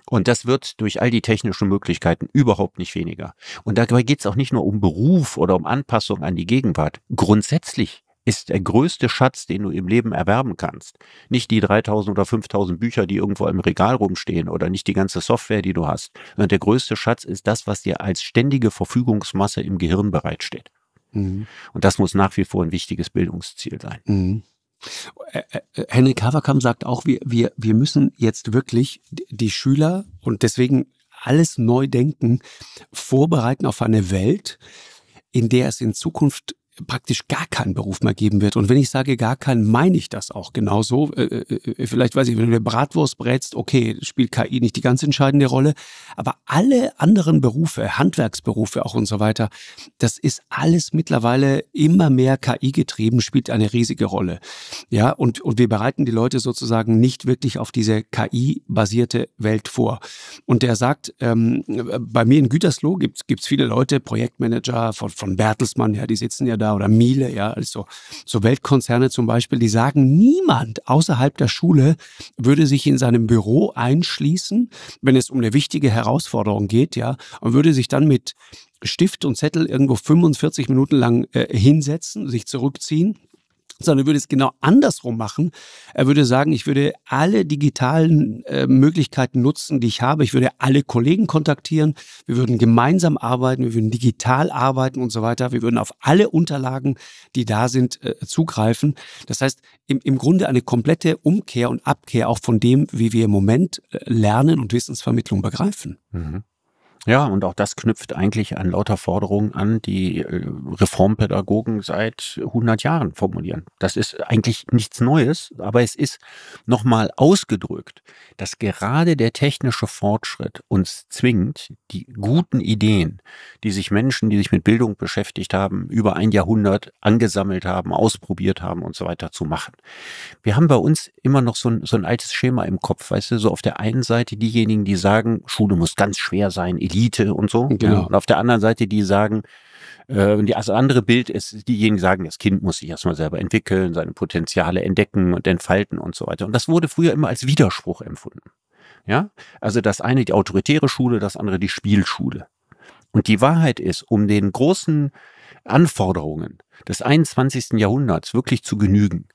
Und das wird durch all die technischen Möglichkeiten überhaupt nicht weniger. Und dabei geht es auch nicht nur um Beruf oder um Anpassung an die Gegenwart. Grundsätzlich ist der größte Schatz, den du im Leben erwerben kannst. Nicht die 3000 oder 5000 Bücher, die irgendwo im Regal rumstehen oder nicht die ganze Software, die du hast. sondern der größte Schatz ist das, was dir als ständige Verfügungsmasse im Gehirn bereitsteht. Mhm. Und das muss nach wie vor ein wichtiges Bildungsziel sein. Mhm. Äh, äh, äh, Henrik Haverkamp sagt auch, wir, wir, wir müssen jetzt wirklich die Schüler und deswegen alles neu denken, vorbereiten auf eine Welt, in der es in Zukunft praktisch gar keinen Beruf mehr geben wird. Und wenn ich sage gar keinen, meine ich das auch genauso. Äh, äh, äh, vielleicht weiß ich, wenn du Bratwurst brätst, okay, spielt KI nicht die ganz entscheidende Rolle. Aber alle anderen Berufe, Handwerksberufe auch und so weiter, das ist alles mittlerweile immer mehr KI getrieben, spielt eine riesige Rolle. Ja, und, und wir bereiten die Leute sozusagen nicht wirklich auf diese KI-basierte Welt vor. Und der sagt, ähm, bei mir in Gütersloh gibt es viele Leute, Projektmanager von, von Bertelsmann, ja, die sitzen ja da da oder Miele, ja, also so Weltkonzerne zum Beispiel, die sagen, niemand außerhalb der Schule würde sich in seinem Büro einschließen, wenn es um eine wichtige Herausforderung geht, ja, und würde sich dann mit Stift und Zettel irgendwo 45 Minuten lang äh, hinsetzen, sich zurückziehen sondern würde es genau andersrum machen. Er würde sagen, ich würde alle digitalen äh, Möglichkeiten nutzen, die ich habe. Ich würde alle Kollegen kontaktieren. Wir würden gemeinsam arbeiten. Wir würden digital arbeiten und so weiter. Wir würden auf alle Unterlagen, die da sind, äh, zugreifen. Das heißt, im, im Grunde eine komplette Umkehr und Abkehr auch von dem, wie wir im Moment äh, Lernen und Wissensvermittlung begreifen. Mhm. Ja, und auch das knüpft eigentlich an lauter Forderungen an, die äh, Reformpädagogen seit 100 Jahren formulieren. Das ist eigentlich nichts Neues, aber es ist nochmal ausgedrückt, dass gerade der technische Fortschritt uns zwingt, die guten Ideen, die sich Menschen, die sich mit Bildung beschäftigt haben, über ein Jahrhundert angesammelt haben, ausprobiert haben und so weiter zu machen. Wir haben bei uns immer noch so ein, so ein altes Schema im Kopf, weißt du, so auf der einen Seite diejenigen, die sagen, Schule muss ganz schwer sein, Elite und so. Genau. Ja. Genau. Und auf der anderen Seite, die sagen, äh, das also andere Bild ist, diejenigen sagen, das Kind muss sich erstmal selber entwickeln, seine Potenziale entdecken und entfalten und so weiter. Und das wurde früher immer als Widerspruch empfunden. Ja, also das eine die autoritäre Schule, das andere die Spielschule. Und die Wahrheit ist, um den großen Anforderungen des 21. Jahrhunderts wirklich zu genügen,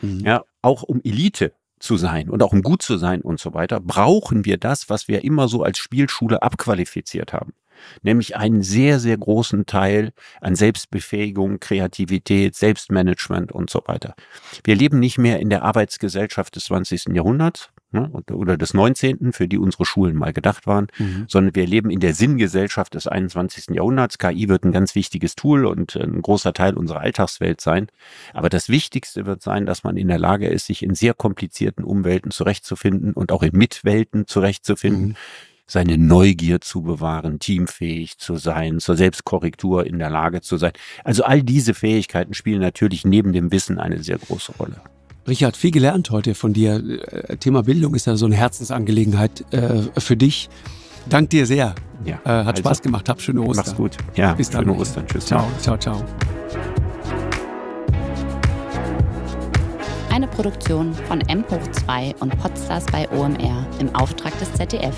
mhm. ja, auch um Elite zu sein und auch um gut zu sein und so weiter, brauchen wir das, was wir immer so als Spielschule abqualifiziert haben. Nämlich einen sehr, sehr großen Teil an Selbstbefähigung, Kreativität, Selbstmanagement und so weiter. Wir leben nicht mehr in der Arbeitsgesellschaft des 20. Jahrhunderts, ne, oder des 19., für die unsere Schulen mal gedacht waren, mhm. sondern wir leben in der Sinngesellschaft des 21. Jahrhunderts. KI wird ein ganz wichtiges Tool und äh, ein großer Teil unserer Alltagswelt sein. Aber das Wichtigste wird sein, dass man in der Lage ist, sich in sehr komplizierten Umwelten zurechtzufinden und auch in Mitwelten zurechtzufinden. Mhm seine Neugier zu bewahren, teamfähig zu sein, zur Selbstkorrektur in der Lage zu sein. Also all diese Fähigkeiten spielen natürlich neben dem Wissen eine sehr große Rolle. Richard, viel gelernt heute von dir. Äh, Thema Bildung ist ja so eine Herzensangelegenheit äh, für dich. Dank dir sehr. Ja, äh, hat also, Spaß gemacht. Hab schöne Ostern. Mach's gut. Ja, bis dann. Schöne Ostern. Tschüss. Ciao, ciao, ciao. Eine Produktion von M2 und Podstars bei OMR im Auftrag des ZDF.